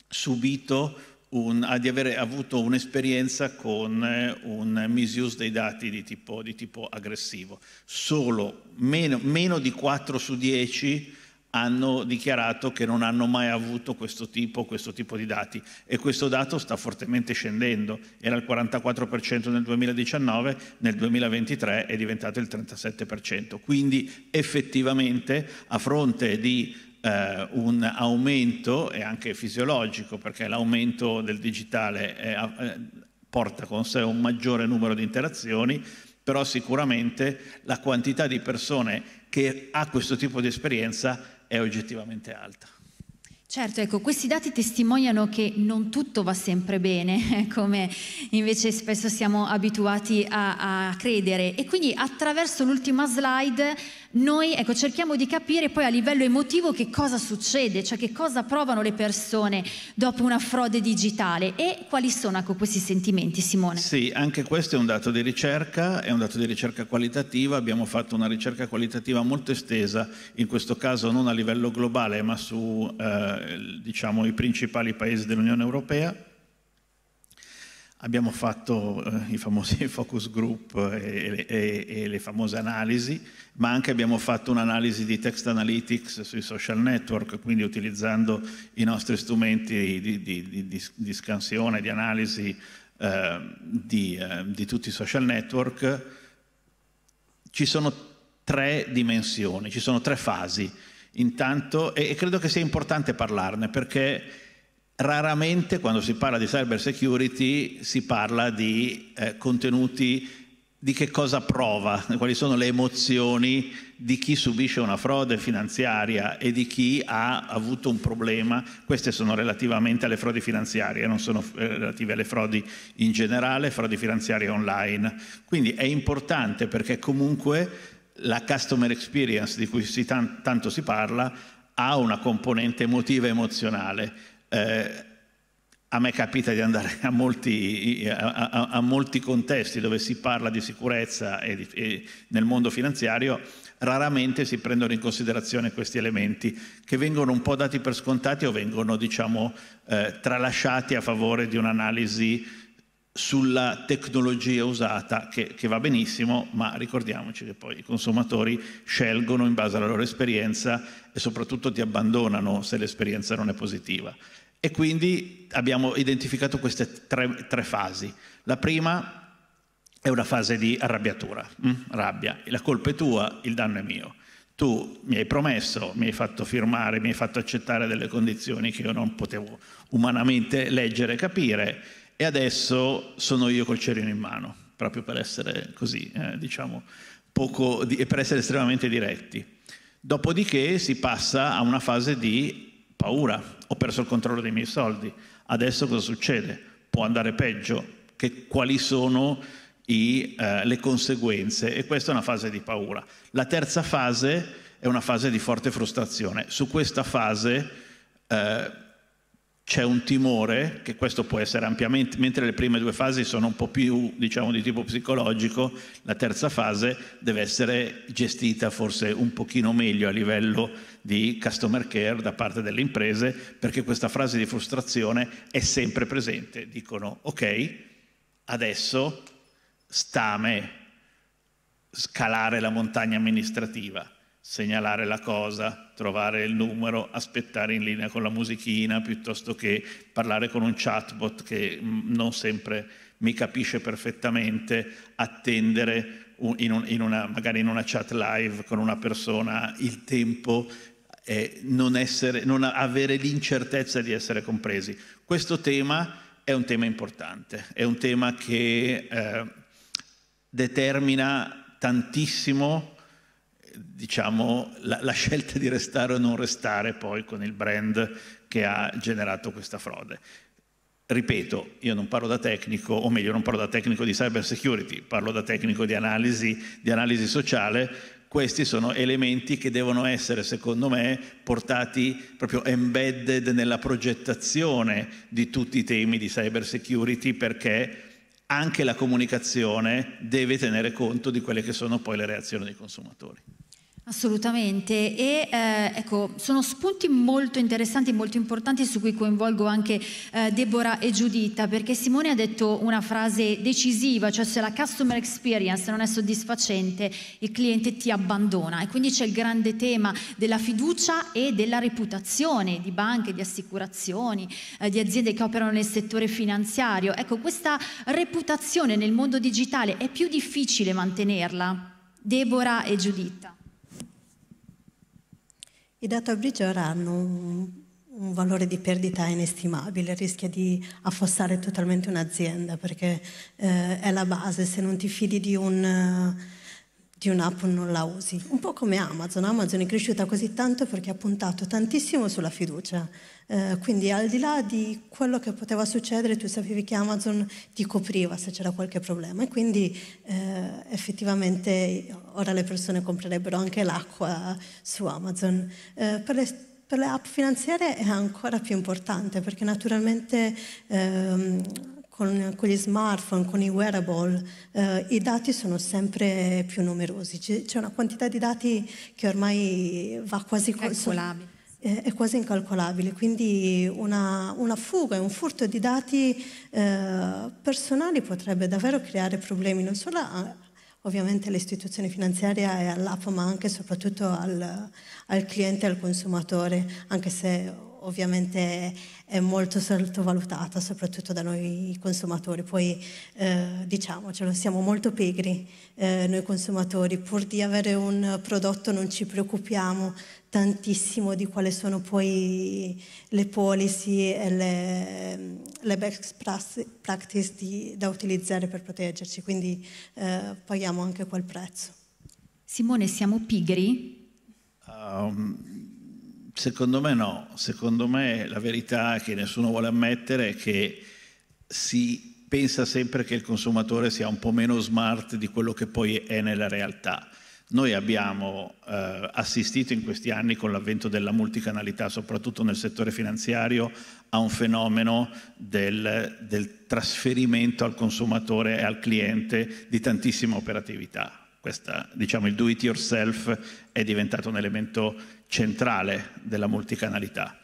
subito un, ah, di aver avuto un'esperienza con eh, un misuse dei dati di tipo, di tipo aggressivo. Solo meno, meno, di 4 su 10 hanno dichiarato che non hanno mai avuto questo tipo, questo tipo di dati e questo dato sta fortemente scendendo, era il 44% nel 2019, nel 2023 è diventato il 37%, quindi effettivamente a fronte di eh, un aumento, e anche fisiologico, perché l'aumento del digitale è, eh, porta con sé un maggiore numero di interazioni, però sicuramente la quantità di persone che ha questo tipo di esperienza è oggettivamente alta. Certo, ecco, questi dati testimoniano che non tutto va sempre bene, come invece spesso siamo abituati a, a credere. E quindi attraverso l'ultima slide noi ecco, cerchiamo di capire poi a livello emotivo che cosa succede, cioè che cosa provano le persone dopo una frode digitale e quali sono ecco, questi sentimenti, Simone. Sì, anche questo è un dato di ricerca, è un dato di ricerca qualitativa, abbiamo fatto una ricerca qualitativa molto estesa, in questo caso non a livello globale ma su eh, diciamo, i principali paesi dell'Unione Europea abbiamo fatto eh, i famosi focus group e, e, e, le famose analisi, ma anche abbiamo fatto un'analisi di text analytics sui social network, quindi utilizzando i nostri strumenti di, di, di, di scansione, di analisi eh, di, eh, di tutti i social network. Ci sono tre dimensioni, ci sono tre fasi. Intanto, e, e credo che sia importante parlarne perché raramente quando si parla di cyber security si parla di eh, contenuti di che cosa prova, quali sono le emozioni di chi subisce una frode finanziaria e di chi ha avuto un problema. Queste sono relativamente alle frodi finanziarie, non sono eh, relative alle frodi in generale, frodi finanziarie online. Quindi è importante perché comunque la customer experience di cui si tan- tanto si parla ha una componente emotiva e emozionale eh, a me capita di andare a molti, a, a, a molti, contesti dove si parla di sicurezza e, di, e nel mondo finanziario raramente si prendono in considerazione questi elementi che vengono un po' dati per scontati o vengono diciamo, eh, tralasciati a favore di un'analisi sulla tecnologia usata, che, che, va benissimo, ma ricordiamoci che poi i consumatori scelgono in base alla loro esperienza e soprattutto ti abbandonano se l'esperienza non è positiva. E quindi abbiamo identificato queste tre, tre fasi. La prima è una fase di arrabbiatura, mh? Mm? rabbia, la colpa è tua, il danno è mio. Tu mi hai promesso, mi hai fatto firmare, mi hai fatto accettare delle condizioni che io non potevo umanamente leggere e capire e adesso sono io col cerino in mano, proprio per essere così, eh, diciamo, poco di, per essere estremamente diretti. Dopodiché si passa a una fase di paura, ho perso il controllo dei miei soldi, adesso cosa succede? Può andare peggio, che, quali sono i, eh, le conseguenze? E questa è una fase di paura. La terza fase è una fase di forte frustrazione. Su questa fase... Eh, c'è un timore, che questo può essere ampiamente, mentre le prime due fasi sono un po' più diciamo, di tipo psicologico, la terza fase deve essere gestita forse un pochino meglio a livello di customer care da parte delle imprese, perché questa frase di frustrazione è sempre presente. Dicono, ok, adesso sta a me scalare la montagna amministrativa segnalare la cosa, trovare il numero, aspettare in linea con la musichina, piuttosto che parlare con un chatbot che mm, non sempre mi capisce perfettamente, attendere in, un, in una, magari in una chat live con una persona il tempo e non, essere, non, avere l'incertezza di essere compresi. Questo tema è un tema importante, è un tema che eh, determina tantissimo diciamo, la, la, scelta di restare o non restare poi con il brand che ha generato questa frode. Ripeto, io non parlo da tecnico, o meglio non parlo da tecnico di cyber security, parlo da tecnico di analisi, di analisi sociale, questi sono elementi che devono essere, secondo me, portati proprio embedded nella progettazione di tutti i temi di cyber security perché anche la comunicazione deve tenere conto di quelle che sono poi le reazioni dei consumatori. Assolutamente, e eh, ecco, sono spunti molto interessanti e molto importanti su cui coinvolgo anche eh, Deborah e Giuditta, perché Simone ha detto una frase decisiva, cioè se la customer experience non è soddisfacente, il cliente ti abbandona e quindi c'è il grande tema della fiducia e della reputazione di banche, di assicurazioni, eh, di aziende che operano nel settore finanziario. Ecco, questa reputazione nel mondo digitale è più difficile mantenerla, Deborah e Giuditta. I data ora hanno un, un, valore di perdita inestimabile, rischia di affossare totalmente un'azienda perché eh, è la base, se non ti fidi di un di un'app non la usi. Un po' come Amazon, Amazon è cresciuta così tanto perché ha puntato tantissimo sulla fiducia. Eh, quindi al di là di quello che poteva succedere, tu sapevi che Amazon ti copriva se c'era qualche problema e quindi eh, effettivamente ora le persone comprerebbero anche l'acqua su Amazon. Eh, per, le, per, le, app finanziarie è ancora più importante perché naturalmente... Ehm, con, con, gli smartphone, con i wearable, eh, i dati sono sempre più numerosi. C'è, una quantità di dati che ormai va quasi... Calcolabile è quasi incalcolabile, quindi una, una, fuga, un furto di dati eh, personali potrebbe davvero creare problemi non solo a, ovviamente all'istituzione finanziaria e all'app, ma anche e soprattutto al, al cliente e al consumatore, anche se ovviamente è molto sottovalutata, soprattutto da noi consumatori. Poi eh, diciamocelo, siamo molto pigri eh, noi consumatori, pur di avere un prodotto non ci preoccupiamo tantissimo di quali sono poi le policy e le, le best practice di, da utilizzare per proteggerci, quindi eh, paghiamo anche quel prezzo. Simone, siamo pigri? Um Secondo me no, secondo me la verità che nessuno vuole ammettere è che si pensa sempre che il consumatore sia un po' meno smart di quello che poi è nella realtà. Noi abbiamo eh, assistito in questi anni con l'avvento della multicanalità, soprattutto nel settore finanziario, a un fenomeno del, del trasferimento al consumatore e al cliente di tantissima operatività questa, diciamo, il do it yourself è diventato un elemento centrale della multicanalità.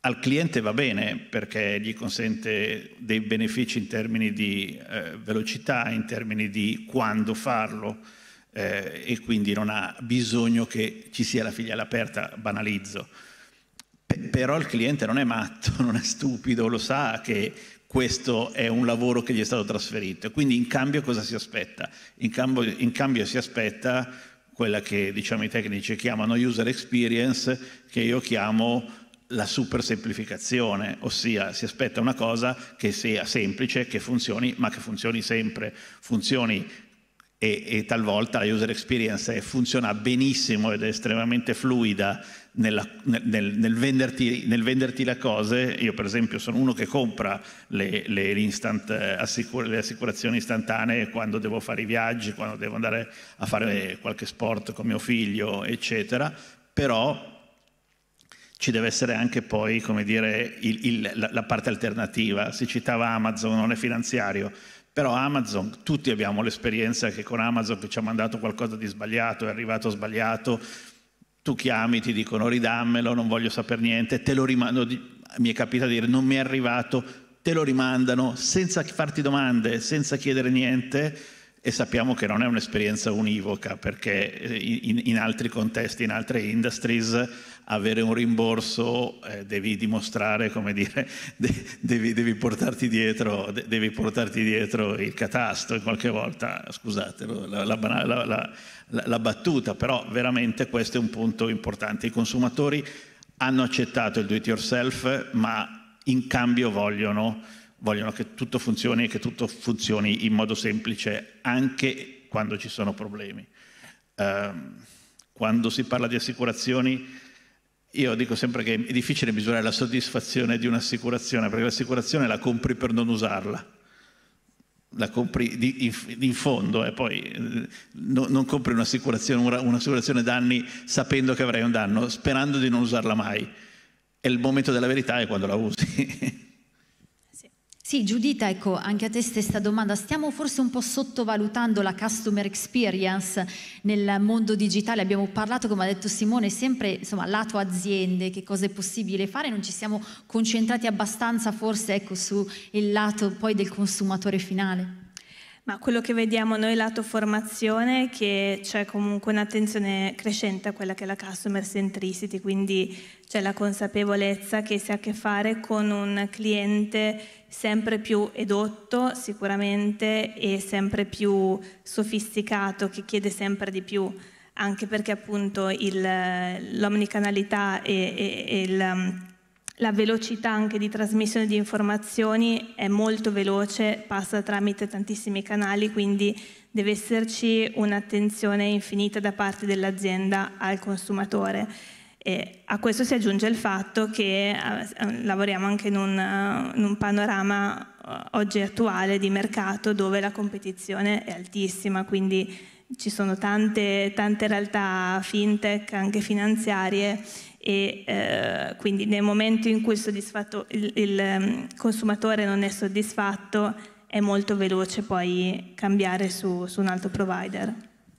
Al cliente va bene perché gli consente dei benefici in termini di eh, velocità, in termini di quando farlo eh, e quindi non ha bisogno che ci sia la filiale aperta, banalizzo. però il cliente non è matto, non è stupido, lo sa che questo è un lavoro che gli è stato trasferito. Quindi in cambio cosa si aspetta? In cambio, in cambio si aspetta quella che diciamo, i tecnici chiamano user experience, che io chiamo la super semplificazione, ossia si aspetta una cosa che sia semplice, che funzioni, ma che funzioni sempre, funzioni e, e talvolta la user experience funziona benissimo ed è estremamente fluida nella, nel, nel, venderti, nel, venderti, le cose, io per esempio sono uno che compra le, le, eh, assicur- le, assicurazioni istantanee quando devo fare i viaggi, quando devo andare a fare qualche sport con mio figlio, eccetera, però ci deve essere anche poi, come dire, il, il, la, la parte alternativa. Si citava Amazon, non è finanziario, però Amazon, tutti abbiamo l'esperienza che con Amazon che ci ha mandato qualcosa di sbagliato, è arrivato sbagliato, tu chiami, ti dicono ridammelo, non voglio sapere niente, te lo rimando, mi è capitato di dire non mi è arrivato, te lo rimandano senza farti domande, senza chiedere niente e sappiamo che non è un'esperienza univoca perché eh, in, in, altri contesti, in altre industries, avere un rimborso eh, devi dimostrare, come dire, de- devi, devi, portarti dietro, de- devi, portarti dietro, il catasto in qualche volta, scusate la, la, la, la battuta, però veramente questo è un punto importante. I consumatori hanno accettato il do it yourself, ma in cambio vogliono vogliono che tutto funzioni e che tutto funzioni in modo semplice anche quando ci sono problemi. Ehm, quando si parla di assicurazioni, io dico sempre che è difficile misurare la soddisfazione di un'assicurazione, perché l'assicurazione la compri per non usarla, la compri di, in, in, fondo e poi eh, no, non compri un'assicurazione, un'assicurazione danni sapendo che avrai un danno, sperando di non usarla mai. E il momento della verità è quando la usi. Sì, Giudita, ecco, anche a te stessa domanda. Stiamo forse un po' sottovalutando la customer experience nel mondo digitale. Abbiamo parlato, come ha detto Simone, sempre insomma, lato aziende, che cosa è possibile fare. Non ci siamo concentrati abbastanza forse ecco, sul lato poi del consumatore finale. Ma quello che vediamo noi lato formazione è che c'è comunque un'attenzione crescente a quella che è la customer centricity, quindi c'è la consapevolezza che si ha a che fare con un cliente sempre più edotto sicuramente e sempre più sofisticato che chiede sempre di più anche perché appunto il, l'omnicanalità e, e, e il la velocità anche di trasmissione di informazioni è molto veloce, passa tramite tantissimi canali, quindi deve esserci un'attenzione infinita da parte dell'azienda al consumatore. E a questo si aggiunge il fatto che eh, lavoriamo anche in un, eh, in un panorama eh, oggi attuale di mercato dove la competizione è altissima, quindi ci sono tante, tante realtà fintech, anche finanziarie, e eh, quindi nel momento in cui il, il, ehm, consumatore non è soddisfatto è molto veloce poi cambiare su, su un altro provider.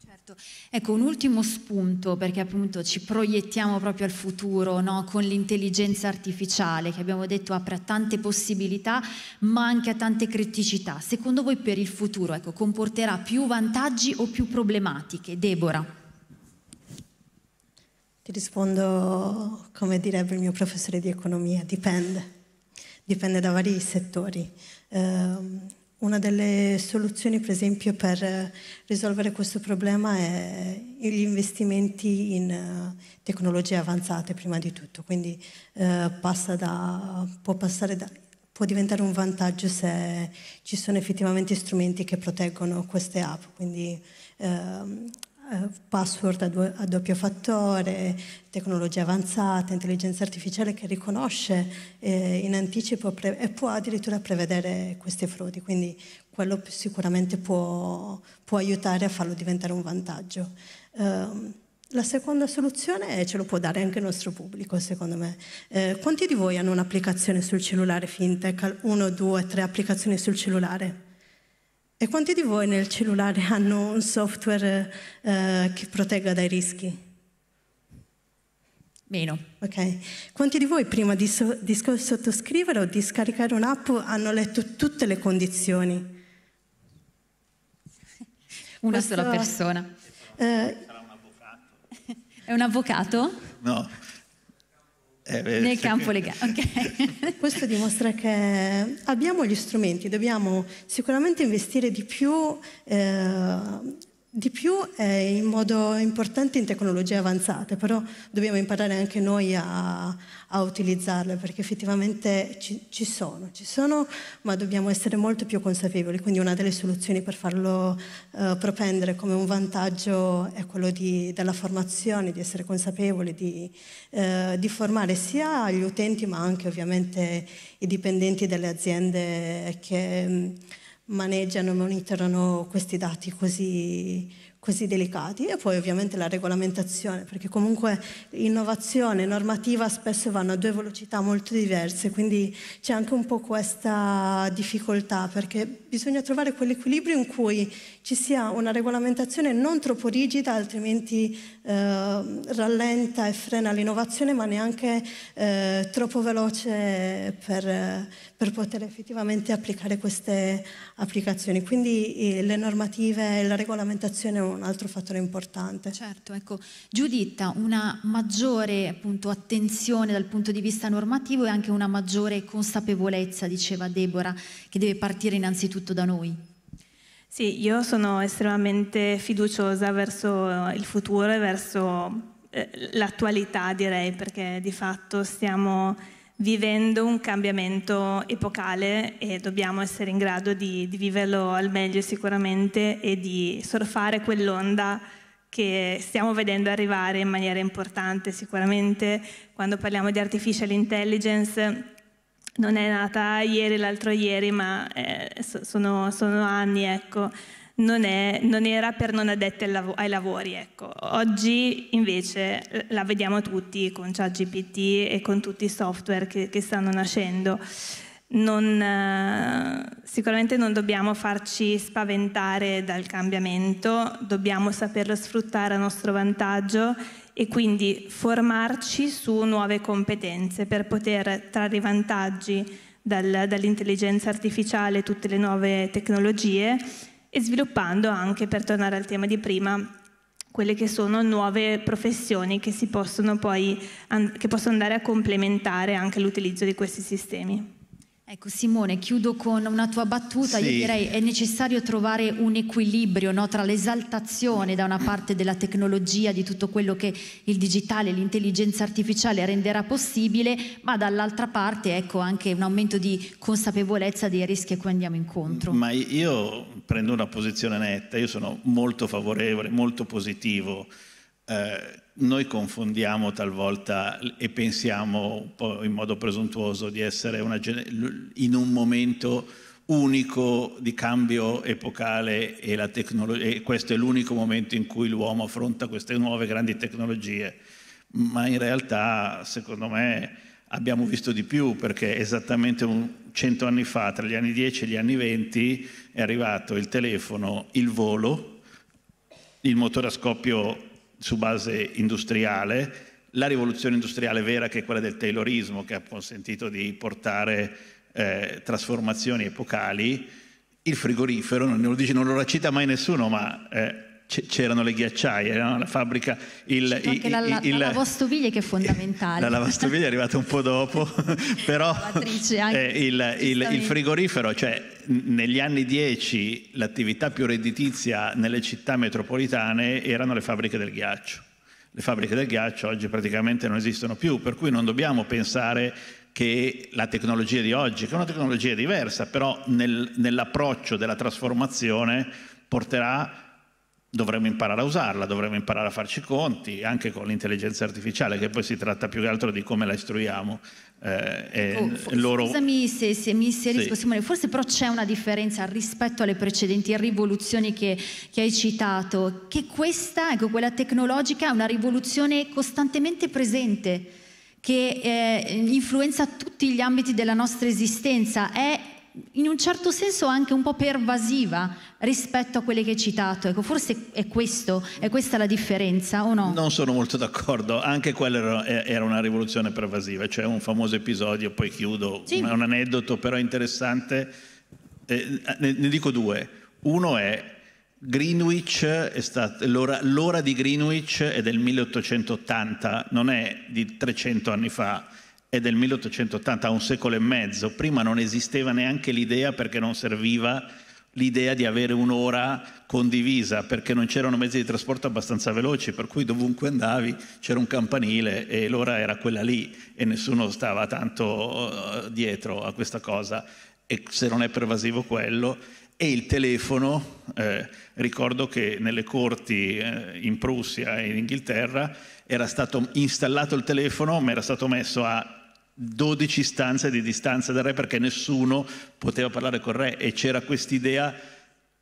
Certo. Ecco, un ultimo spunto, perché appunto ci proiettiamo proprio al futuro no? con l'intelligenza artificiale che abbiamo detto apre a tante possibilità ma anche a tante criticità. Secondo voi per il futuro ecco, comporterà più vantaggi o più problematiche? Deborah? Ti rispondo come direbbe il mio professore di economia, dipende, dipende da vari settori. Ehm, una delle soluzioni, per esempio, per risolvere questo problema è gli investimenti in eh, tecnologie avanzate, prima di tutto. Quindi eh, passa da, può, da, può diventare un vantaggio se ci sono effettivamente strumenti che proteggono queste app. Quindi, ehm, eh, password a, due, a, doppio fattore, tecnologie avanzate, intelligenza artificiale che riconosce eh, in anticipo pre- e può addirittura prevedere queste frodi, quindi quello sicuramente può, può aiutare a farlo diventare un vantaggio. Um, la seconda soluzione ce lo può dare anche il nostro pubblico, secondo me. Eh, quanti di voi hanno un'applicazione sul cellulare fintech? Uno, due, tre applicazioni sul cellulare? E quanti di voi nel cellulare hanno un software eh, che protegga dai rischi? Meno. Ok. Quanti di voi prima di, so- di sottoscrivere o di scaricare un'app hanno letto tutte le condizioni? Una Questo, sola persona. Eh, Sarà un avvocato. È un avvocato? No. Eh, beh, Nel campo legale, ok. Questo dimostra che abbiamo gli strumenti, dobbiamo sicuramente investire di più eh, di più è in modo importante in tecnologie avanzate, però dobbiamo imparare anche noi a, a utilizzarle perché effettivamente ci, ci, sono, ci sono, ma dobbiamo essere molto più consapevoli. Quindi una delle soluzioni per farlo eh, propendere come un vantaggio è quello di, della formazione, di essere consapevoli, di, eh, di, formare sia gli utenti ma anche ovviamente i dipendenti delle aziende che... Mh, maneggiano e monitorano questi dati così, così, delicati e poi ovviamente la regolamentazione, perché comunque innovazione e normativa spesso vanno a due velocità molto diverse, quindi c'è anche un po' questa difficoltà perché bisogna trovare quell'equilibrio in cui ci sia una regolamentazione non troppo rigida, altrimenti eh, rallenta e frena l'innovazione, ma neanche eh, troppo veloce per, per, poter effettivamente applicare queste applicazioni. Quindi eh, le normative e la regolamentazione è un altro fattore importante. Certo, ecco, Giuditta, una maggiore appunto, attenzione dal punto di vista normativo e anche una maggiore consapevolezza, diceva Deborah, che deve partire innanzitutto tutto da noi. Sì, io sono estremamente fiduciosa verso eh, il futuro e verso eh, l'attualità direi perché di fatto stiamo vivendo un cambiamento epocale e dobbiamo essere in grado di, di viverlo al meglio sicuramente e di surfare quell'onda che stiamo vedendo arrivare in maniera importante sicuramente quando parliamo di artificial intelligence non è nata ieri, l'altro ieri, ma eh, sono, sono, anni, ecco. non, è, non, era per non addetti ai lavori, ecco. Oggi invece la vediamo tutti con ChatGPT e con tutti i software che, che stanno nascendo. Non, eh, sicuramente non dobbiamo farci spaventare dal cambiamento, dobbiamo saperlo sfruttare a nostro vantaggio e quindi formarci su nuove competenze per poter trarre vantaggi dal, dall'intelligenza artificiale e tutte le nuove tecnologie e sviluppando anche, per tornare al tema di prima, quelle che sono nuove professioni che, possono, poi, che possono andare a complementare anche l'utilizzo di questi sistemi. Ecco Simone, chiudo con una tua battuta, sì. io direi è necessario trovare un equilibrio no? tra l'esaltazione da una parte della tecnologia, di tutto quello che il digitale, l'intelligenza artificiale renderà possibile, ma dall'altra parte ecco, anche un aumento di consapevolezza dei rischi a cui andiamo incontro. Ma io prendo una posizione netta, io sono molto favorevole, molto positivo. Eh, noi confondiamo talvolta e pensiamo un po' in modo presuntuoso di essere una, in un momento unico di cambio epocale e, e questo è l'unico momento in cui l'uomo affronta queste nuove grandi tecnologie, ma in realtà secondo me abbiamo visto di più perché esattamente un, 100 anni fa, tra gli anni 10 e gli anni 20, è arrivato il telefono, il volo, il motore a scoppio su base industriale, la rivoluzione industriale vera che è quella del Taylorismo che ha consentito di portare eh, trasformazioni epocali, il frigorifero, non lo, dice, non lo cita mai nessuno, ma eh, c'erano le ghiacciaie, no? la fabbrica, il, certo, il, la, il, la, la, lavastoviglie che è fondamentale. La lavastoviglie è arrivata un po' dopo, però anche, eh, il, frigorifero, cioè negli anni 10 l'attività più redditizia nelle città metropolitane erano le fabbriche del ghiaccio. Le fabbriche del ghiaccio oggi praticamente non esistono più, per cui non dobbiamo pensare che la tecnologia di oggi, che è una tecnologia diversa, però nel, nell'approccio della trasformazione porterà dovremmo imparare a usarla, dovremmo imparare a farci conti, anche con l'intelligenza artificiale, che poi si tratta più che altro di come la istruiamo. Eh, oh, loro... Scusami se, se mi inserisco, sì. Simone, forse però c'è una differenza rispetto alle precedenti rivoluzioni che, che hai citato, che questa, ecco, quella tecnologica, è una rivoluzione costantemente presente che eh, influenza tutti gli ambiti della nostra esistenza, è in un certo senso anche un po' pervasiva rispetto a quelle che hai citato. Ecco, forse è, questo, è questa la differenza o no? Non sono molto d'accordo, anche quella era, eh, una rivoluzione pervasiva, c'è cioè un famoso episodio, poi chiudo, sì. un, aneddoto però interessante, eh, ne, ne dico due. Uno è Greenwich stato, l'ora, l'ora, di Greenwich è del 1880, non è di 300 anni fa è del 1880, un secolo e mezzo, prima non esisteva neanche l'idea perché non serviva l'idea di avere un'ora condivisa perché non c'erano mezzi di trasporto abbastanza veloci, per cui dovunque andavi c'era un campanile e l'ora era quella lì e nessuno stava tanto eh, dietro a questa cosa e se non è pervasivo quello e il telefono, eh, ricordo che nelle corti eh, in Prussia e in Inghilterra era stato installato il telefono, ma era stato messo a 12 stanze di distanza dal re perché nessuno poteva parlare col re e c'era quest'idea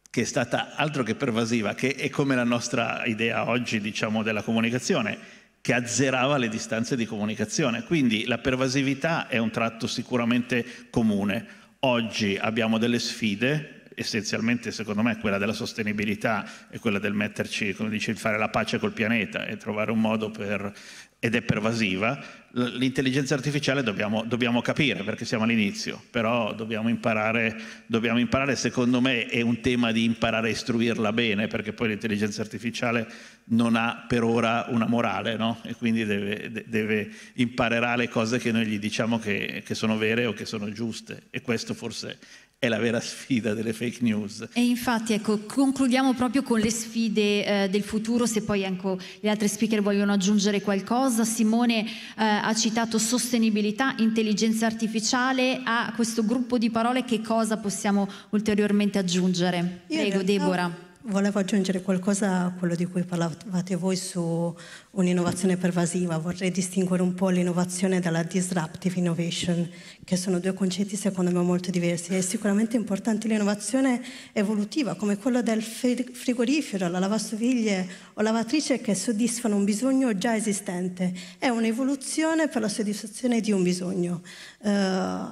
che è stata altro che pervasiva, che è come la nostra idea oggi diciamo, della comunicazione, che azzerava le distanze di comunicazione. Quindi la pervasività è un tratto sicuramente comune. Oggi abbiamo delle sfide, essenzialmente secondo me quella della sostenibilità e quella del metterci, come dice, fare la pace col pianeta e trovare un modo per ed è pervasiva, l'intelligenza artificiale dobbiamo, dobbiamo, capire perché siamo all'inizio, però dobbiamo imparare, dobbiamo imparare, secondo me è un tema di imparare a istruirla bene perché poi l'intelligenza artificiale non ha per ora una morale no? e quindi deve, deve, imparerà le cose che noi gli diciamo che, che sono vere o che sono giuste e questo forse è la vera sfida delle fake news. E infatti, ecco, concludiamo proprio con le sfide eh, del futuro, se poi ecco, gli altri speaker vogliono aggiungere qualcosa. Simone eh, ha citato sostenibilità, intelligenza artificiale, a questo gruppo di parole che cosa possiamo ulteriormente aggiungere? Prego, realtà, Deborah. Volevo aggiungere qualcosa a quello di cui parlavate voi su un'innovazione pervasiva. Vorrei distinguere un po' l'innovazione dalla disruptive innovation, che sono due concetti secondo me molto diversi. È sicuramente importante l'innovazione evolutiva, come quella del frigorifero, la lavastoviglie o lavatrice che soddisfano un bisogno già esistente. È un'evoluzione per la soddisfazione di un bisogno. Uh,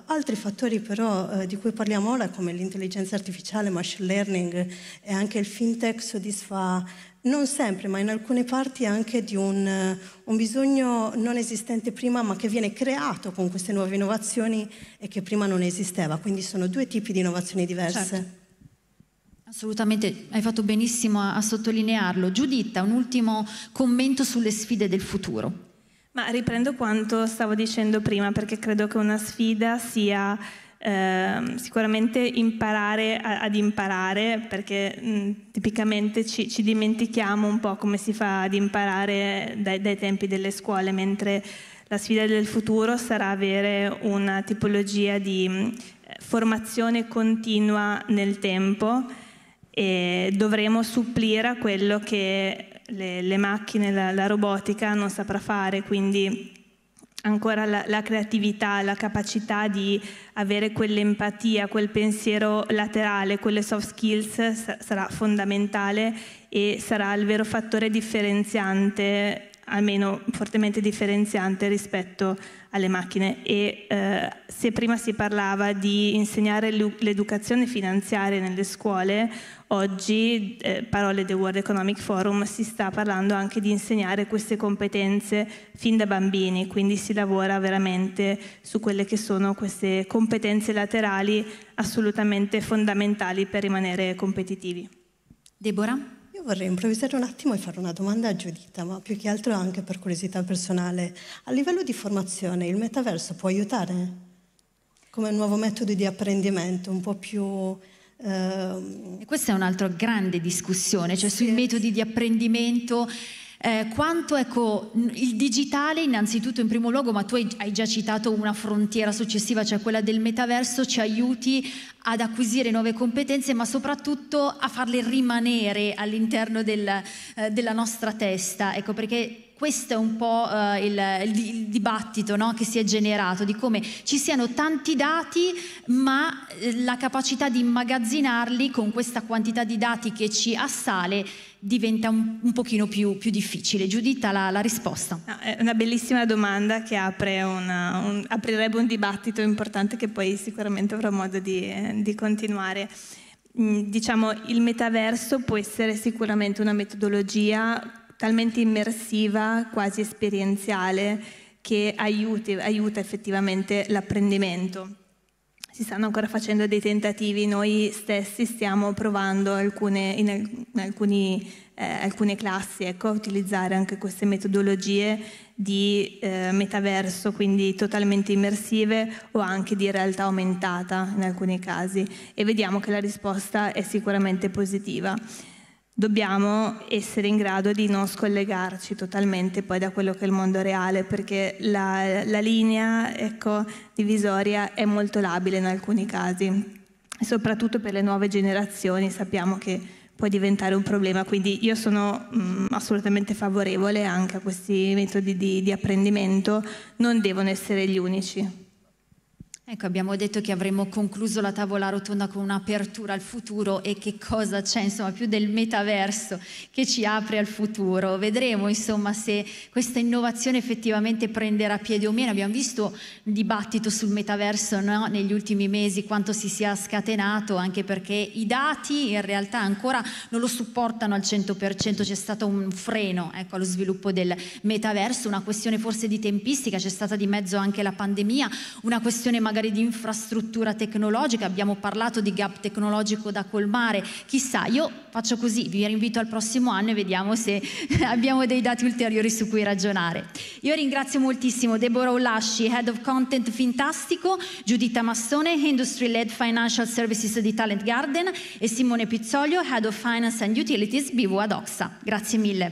altri fattori però uh, di cui parliamo ora, come l'intelligenza artificiale, machine learning e anche il fintech soddisfa non sempre, ma in alcune parti anche di un, eh, un, bisogno non esistente prima, ma che viene creato con queste nuove innovazioni e che prima non esisteva. Quindi sono due tipi di innovazioni diverse. Certo. Assolutamente, hai fatto benissimo a, a sottolinearlo. Giuditta, un ultimo commento sulle sfide del futuro. Ma riprendo quanto stavo dicendo prima, perché credo che una sfida sia Ehm, sicuramente imparare a, ad imparare, perché mh, mm, tipicamente ci, ci, dimentichiamo un po' come si fa ad imparare dai, dai tempi delle scuole, mentre la sfida del futuro sarà avere una tipologia di mm, formazione continua nel tempo e dovremo supplire a quello che le, le macchine, la, la robotica non saprà fare, quindi ancora la, la, creatività, la capacità di avere quell'empatia, quel pensiero laterale, quelle soft skills sarà fondamentale e sarà il vero fattore differenziante almeno fortemente differenziante rispetto alle macchine e eh, se prima si parlava di insegnare l'educazione finanziaria nelle scuole, oggi, eh, parole del World Economic Forum, si sta parlando anche di insegnare queste competenze fin da bambini, quindi si lavora veramente su quelle che sono queste competenze laterali assolutamente fondamentali per rimanere competitivi. Deborah? Io vorrei improvvisare un attimo e fare una domanda a Giuditta, ma più che altro anche per curiosità personale. A livello di formazione, il metaverso può aiutare come nuovo metodo di apprendimento, un po' più ehm, e questa è un'altra grande discussione, cioè sui metodi di apprendimento eh, quanto ecco, il digitale innanzitutto in primo luogo, ma tu hai, già citato una frontiera successiva, cioè quella del metaverso, ci aiuti ad acquisire nuove competenze, ma soprattutto a farle rimanere all'interno del, eh, della nostra testa, ecco perché questo è un po' eh, il, il, dibattito no, che si è generato, di come ci siano tanti dati, ma eh, la capacità di immagazzinarli con questa quantità di dati che ci assale diventa un, un pochino più, più difficile. Giuditta la, la, risposta. Ah, è una bellissima domanda che apre una, un, aprirebbe un dibattito importante che poi sicuramente avrò modo di, eh, di continuare mm, diciamo il metaverso può essere sicuramente una metodologia talmente immersiva, quasi esperienziale, che aiuti, aiuta effettivamente l'apprendimento. Si stanno ancora facendo dei tentativi, noi stessi stiamo provando alcune, in alcuni, eh, alcune classi ecco, a utilizzare anche queste metodologie di eh, metaverso, quindi totalmente immersive o anche di realtà aumentata in alcuni casi e vediamo che la risposta è sicuramente positiva dobbiamo essere in grado di non scollegarci totalmente poi da quello che è il mondo reale, perché la, la linea ecco, divisoria è molto labile in alcuni casi, soprattutto per le nuove generazioni sappiamo che può diventare un problema, quindi io sono mh, mm, assolutamente favorevole anche a questi metodi di, di apprendimento, non devono essere gli unici. Ecco, abbiamo detto che avremmo concluso la tavola rotonda con un'apertura al futuro e che cosa c'è, insomma, più del metaverso che ci apre al futuro. Vedremo, insomma, se questa innovazione effettivamente prenderà piede o meno. Abbiamo visto il dibattito sul metaverso no? negli ultimi mesi, quanto si sia scatenato, anche perché i dati in realtà ancora non lo supportano al 100%, c'è stato un freno ecco, allo sviluppo del metaverso, una questione forse di tempistica, c'è stata di mezzo anche la pandemia, una questione magari magari di infrastruttura tecnologica, abbiamo parlato di gap tecnologico da colmare, chissà, io faccio così, vi invito al prossimo anno e vediamo se abbiamo dei dati ulteriori su cui ragionare. Io ringrazio moltissimo Deborah Olasci, Head of Content Fintastico, Giuditta Massone, Industry Led Financial Services di Talent Garden e Simone Pizzoglio, Head of Finance and Utilities BV ad Grazie mille.